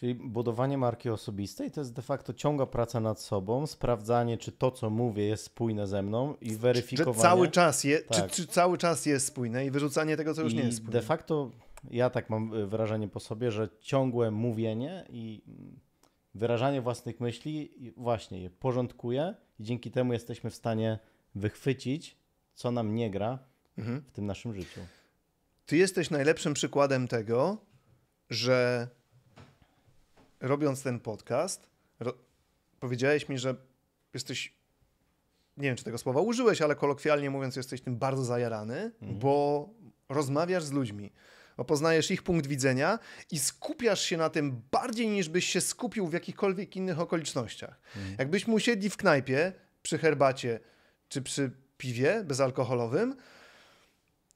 Czyli budowanie marki osobistej to jest de facto ciągła praca nad sobą, sprawdzanie, czy to, co mówię, jest spójne ze mną i weryfikowanie. Czy cały czas, je, tak. czy, czy cały czas jest spójne i wyrzucanie tego, co już I nie jest spójne. De facto ja tak mam e, wrażenie po sobie, że ciągłe mówienie i wyrażanie własnych myśli właśnie je porządkuje i dzięki temu jesteśmy w stanie wychwycić, co nam nie gra mhm. w tym naszym życiu. Ty jesteś najlepszym przykładem tego, że robiąc ten podcast, ro powiedziałeś mi, że jesteś, nie wiem czy tego słowa użyłeś, ale kolokwialnie mówiąc, jesteś tym bardzo zajarany, mhm. bo rozmawiasz z ludźmi poznajesz ich punkt widzenia i skupiasz się na tym bardziej niż byś się skupił w jakichkolwiek innych okolicznościach. Mm. Jakbyśmy usiedli w knajpie, przy herbacie czy przy piwie bezalkoholowym,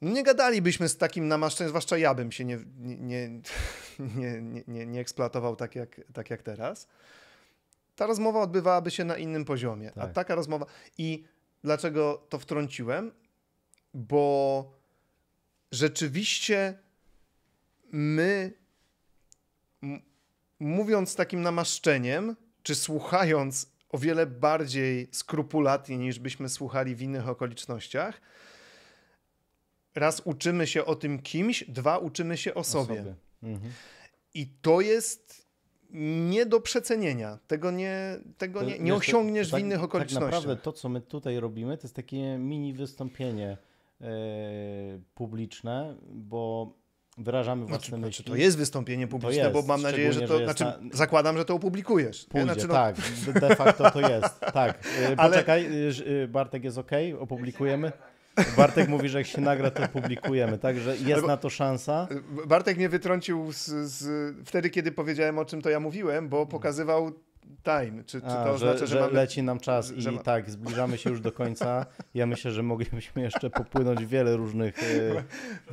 no nie gadalibyśmy z takim namaszczeniem, zwłaszcza ja bym się nie, nie, nie, nie, nie eksploatował tak jak, tak jak teraz. Ta rozmowa odbywałaby się na innym poziomie. Tak. A taka rozmowa. I dlaczego to wtrąciłem? Bo rzeczywiście my, mówiąc takim namaszczeniem, czy słuchając o wiele bardziej skrupulatnie niż byśmy słuchali w innych okolicznościach, raz uczymy się o tym kimś, dwa uczymy się o sobie. O sobie. Mhm. I to jest nie do przecenienia. Tego nie, tego nie, nie osiągniesz to, w tak- innych tak okolicznościach. Tak naprawdę to, co my tutaj robimy, to jest takie mini wystąpienie yy, publiczne, bo wyrażamy znaczy, własne znaczy, myśli. Znaczy to jest wystąpienie publiczne, jest, bo mam nadzieję, że to, że znaczy, na... zakładam, że to opublikujesz. Pójdzie, znaczy, no... tak, de facto to jest, tak. E, Ale... E, Bartek jest ok, opublikujemy. Bartek mówi, że jak się nagra, to publikujemy, także jest na to szansa. Bartek mnie wytrącił z, z, wtedy, kiedy powiedziałem o czym to ja mówiłem, bo pokazywał time. Czy, czy to oznacza, że, że, że mamy... leci nam czas i ma... tak, zbliżamy się już do końca. Ja myślę, że moglibyśmy jeszcze popłynąć wiele różnych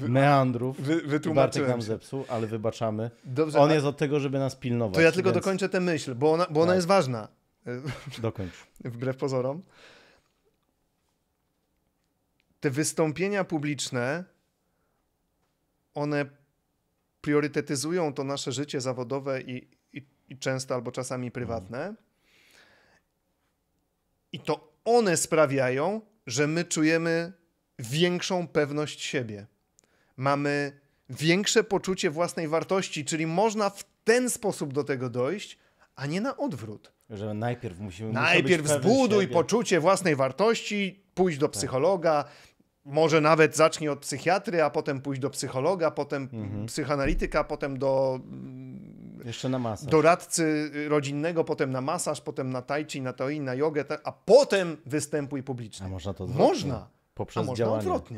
e, meandrów. Wy, Bartek nam zepsuł, ale wybaczamy. Dobrze, On jest od tego, żeby nas pilnować. To ja tylko więc... dokończę tę myśl, bo ona, bo ona tak. jest ważna. Dokończ. Wbrew pozorom te wystąpienia publiczne, one priorytetyzują to nasze życie zawodowe i, i, i często albo czasami prywatne. I to one sprawiają, że my czujemy większą pewność siebie. Mamy większe poczucie własnej wartości, czyli można w ten sposób do tego dojść, a nie na odwrót. Że najpierw musimy. Najpierw zbuduj siebie. poczucie własnej wartości, pójdź do tak. psychologa, może nawet zacznie od psychiatry, a potem pójść do psychologa, potem mhm. psychoanalityka, potem do mm, jeszcze na masaż. doradcy rodzinnego, potem na masaż, potem na tai chi, na toi, na jogę, a potem występuj publicznie. A można to zrobić. Można. Poprzez a można działanie. odwrotnie.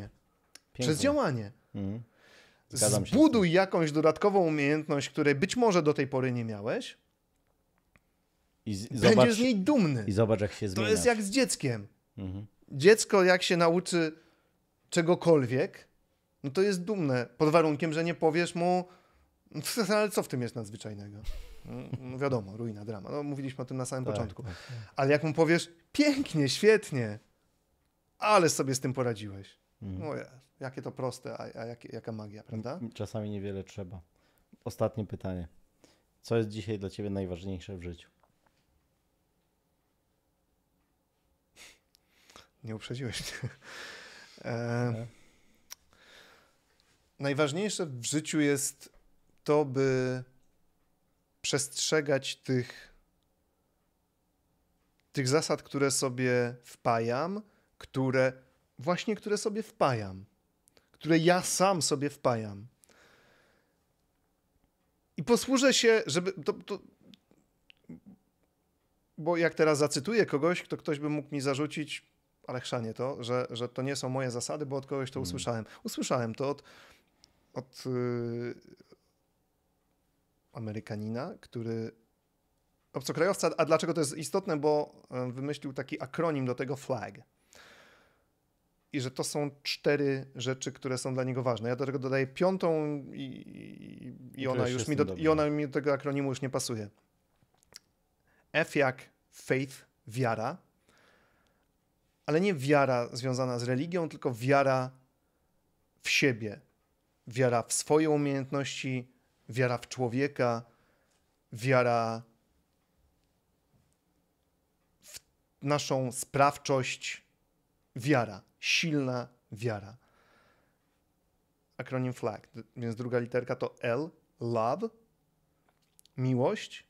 Pięknie. Przez działanie. Mhm. Zbuduj jakąś dodatkową umiejętność, której być może do tej pory nie miałeś. I z, Będziesz zobacz, z niej dumny. I zobacz, jak się zmienia. To jest jak z dzieckiem. Mhm. Dziecko, jak się nauczy czegokolwiek, no to jest dumne. Pod warunkiem, że nie powiesz mu, no ale co w tym jest nadzwyczajnego? No, no, wiadomo, ruina, drama. No, mówiliśmy o tym na samym tak, początku. Tak, tak. Ale jak mu powiesz, pięknie, świetnie, ale sobie z tym poradziłeś. Mhm. No jakie to proste, a, a jak, jaka magia, prawda? Czasami niewiele trzeba. Ostatnie pytanie. Co jest dzisiaj dla ciebie najważniejsze w życiu? Nie uprzedziłeś mnie. Mhm. E, najważniejsze w życiu jest to, by przestrzegać tych, tych zasad, które sobie wpajam, które właśnie które sobie wpajam, które ja sam sobie wpajam. I posłużę się, żeby to, to bo jak teraz zacytuję kogoś, to ktoś by mógł mi zarzucić, Alech szanie to, że, że to nie są moje zasady, bo od kogoś to mm. usłyszałem. Usłyszałem to od, od yy, Amerykanina, który obcokrajowca, a dlaczego to jest istotne, bo e, wymyślił taki akronim do tego FLAG. I że to są cztery rzeczy, które są dla niego ważne. Ja do tego dodaję piątą i, i, i ona, już mi do, i ona mi do tego akronimu już nie pasuje. F jak faith, wiara ale nie wiara związana z religią, tylko wiara w siebie, wiara w swoje umiejętności, wiara w człowieka, wiara w naszą sprawczość, wiara, silna wiara. Akronim FLAG, więc druga literka to L, love, miłość.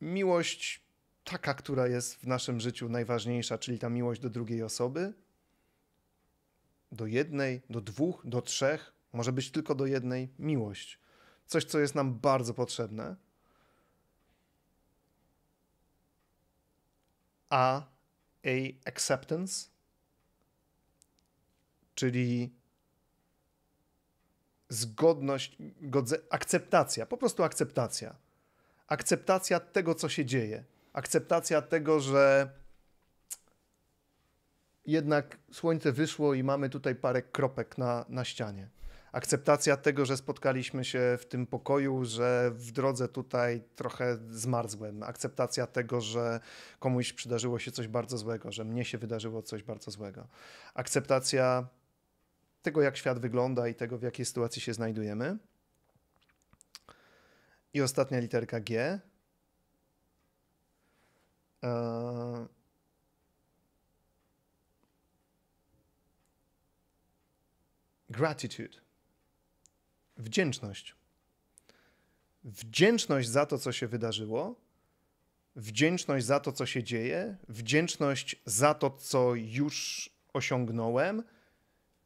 Miłość taka, która jest w naszym życiu najważniejsza, czyli ta miłość do drugiej osoby, do jednej, do dwóch, do trzech, może być tylko do jednej miłość. Coś, co jest nam bardzo potrzebne. A a acceptance, czyli zgodność, godze, akceptacja, po prostu akceptacja. Akceptacja tego, co się dzieje akceptacja tego, że jednak słońce wyszło i mamy tutaj parę kropek na, na ścianie. Akceptacja tego, że spotkaliśmy się w tym pokoju, że w drodze tutaj trochę zmarzłem. Akceptacja tego, że komuś przydarzyło się coś bardzo złego, że mnie się wydarzyło coś bardzo złego. Akceptacja tego, jak świat wygląda i tego, w jakiej sytuacji się znajdujemy. I ostatnia literka G, E, gratitude. Wdzięczność. Wdzięczność za to, co się wydarzyło, wdzięczność za to, co się dzieje, wdzięczność za to, co już osiągnąłem,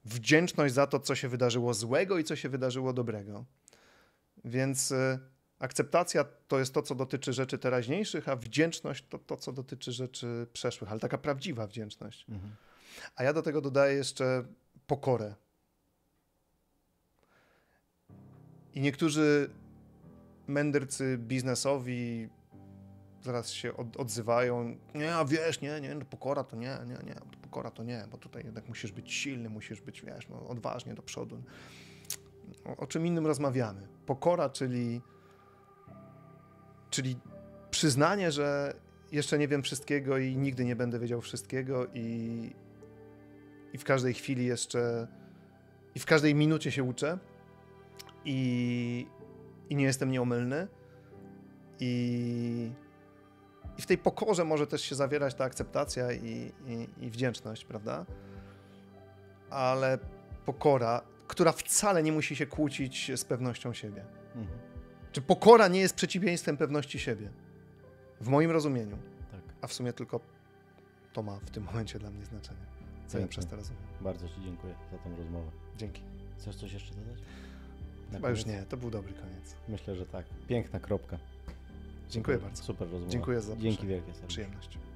wdzięczność za to, co się wydarzyło złego i co się wydarzyło dobrego. Więc e, Akceptacja to jest to, co dotyczy rzeczy teraźniejszych, a wdzięczność to to, co dotyczy rzeczy przeszłych, ale taka prawdziwa wdzięczność. Mhm. A ja do tego dodaję jeszcze pokorę. I niektórzy mędrcy biznesowi zaraz się od, odzywają. Nie, a wiesz, nie, nie, no pokora to nie, nie, nie, pokora to nie, bo tutaj jednak musisz być silny, musisz być, wiesz, no, odważnie do przodu. O, o czym innym rozmawiamy. Pokora, czyli Czyli przyznanie, że jeszcze nie wiem wszystkiego i nigdy nie będę wiedział wszystkiego i, i w każdej chwili jeszcze i w każdej minucie się uczę i, i nie jestem nieomylny i, i w tej pokorze może też się zawierać ta akceptacja i, i, i wdzięczność, prawda? Ale pokora, która wcale nie musi się kłócić z pewnością siebie. Mhm. Czy pokora nie jest przeciwieństwem pewności siebie? W moim rozumieniu. Tak. A w sumie tylko to ma w tym momencie dla mnie znaczenie. Co ja przez to rozumiem. Bardzo Ci dziękuję za tę rozmowę. Dzięki. Chcesz coś jeszcze dodać? Na Chyba już nie, to był dobry koniec. Myślę, że tak. Piękna kropka. Dziękuję super, bardzo. Super rozmowa. Dziękuję za Dzięki wielkie. Serdecznie. Przyjemność.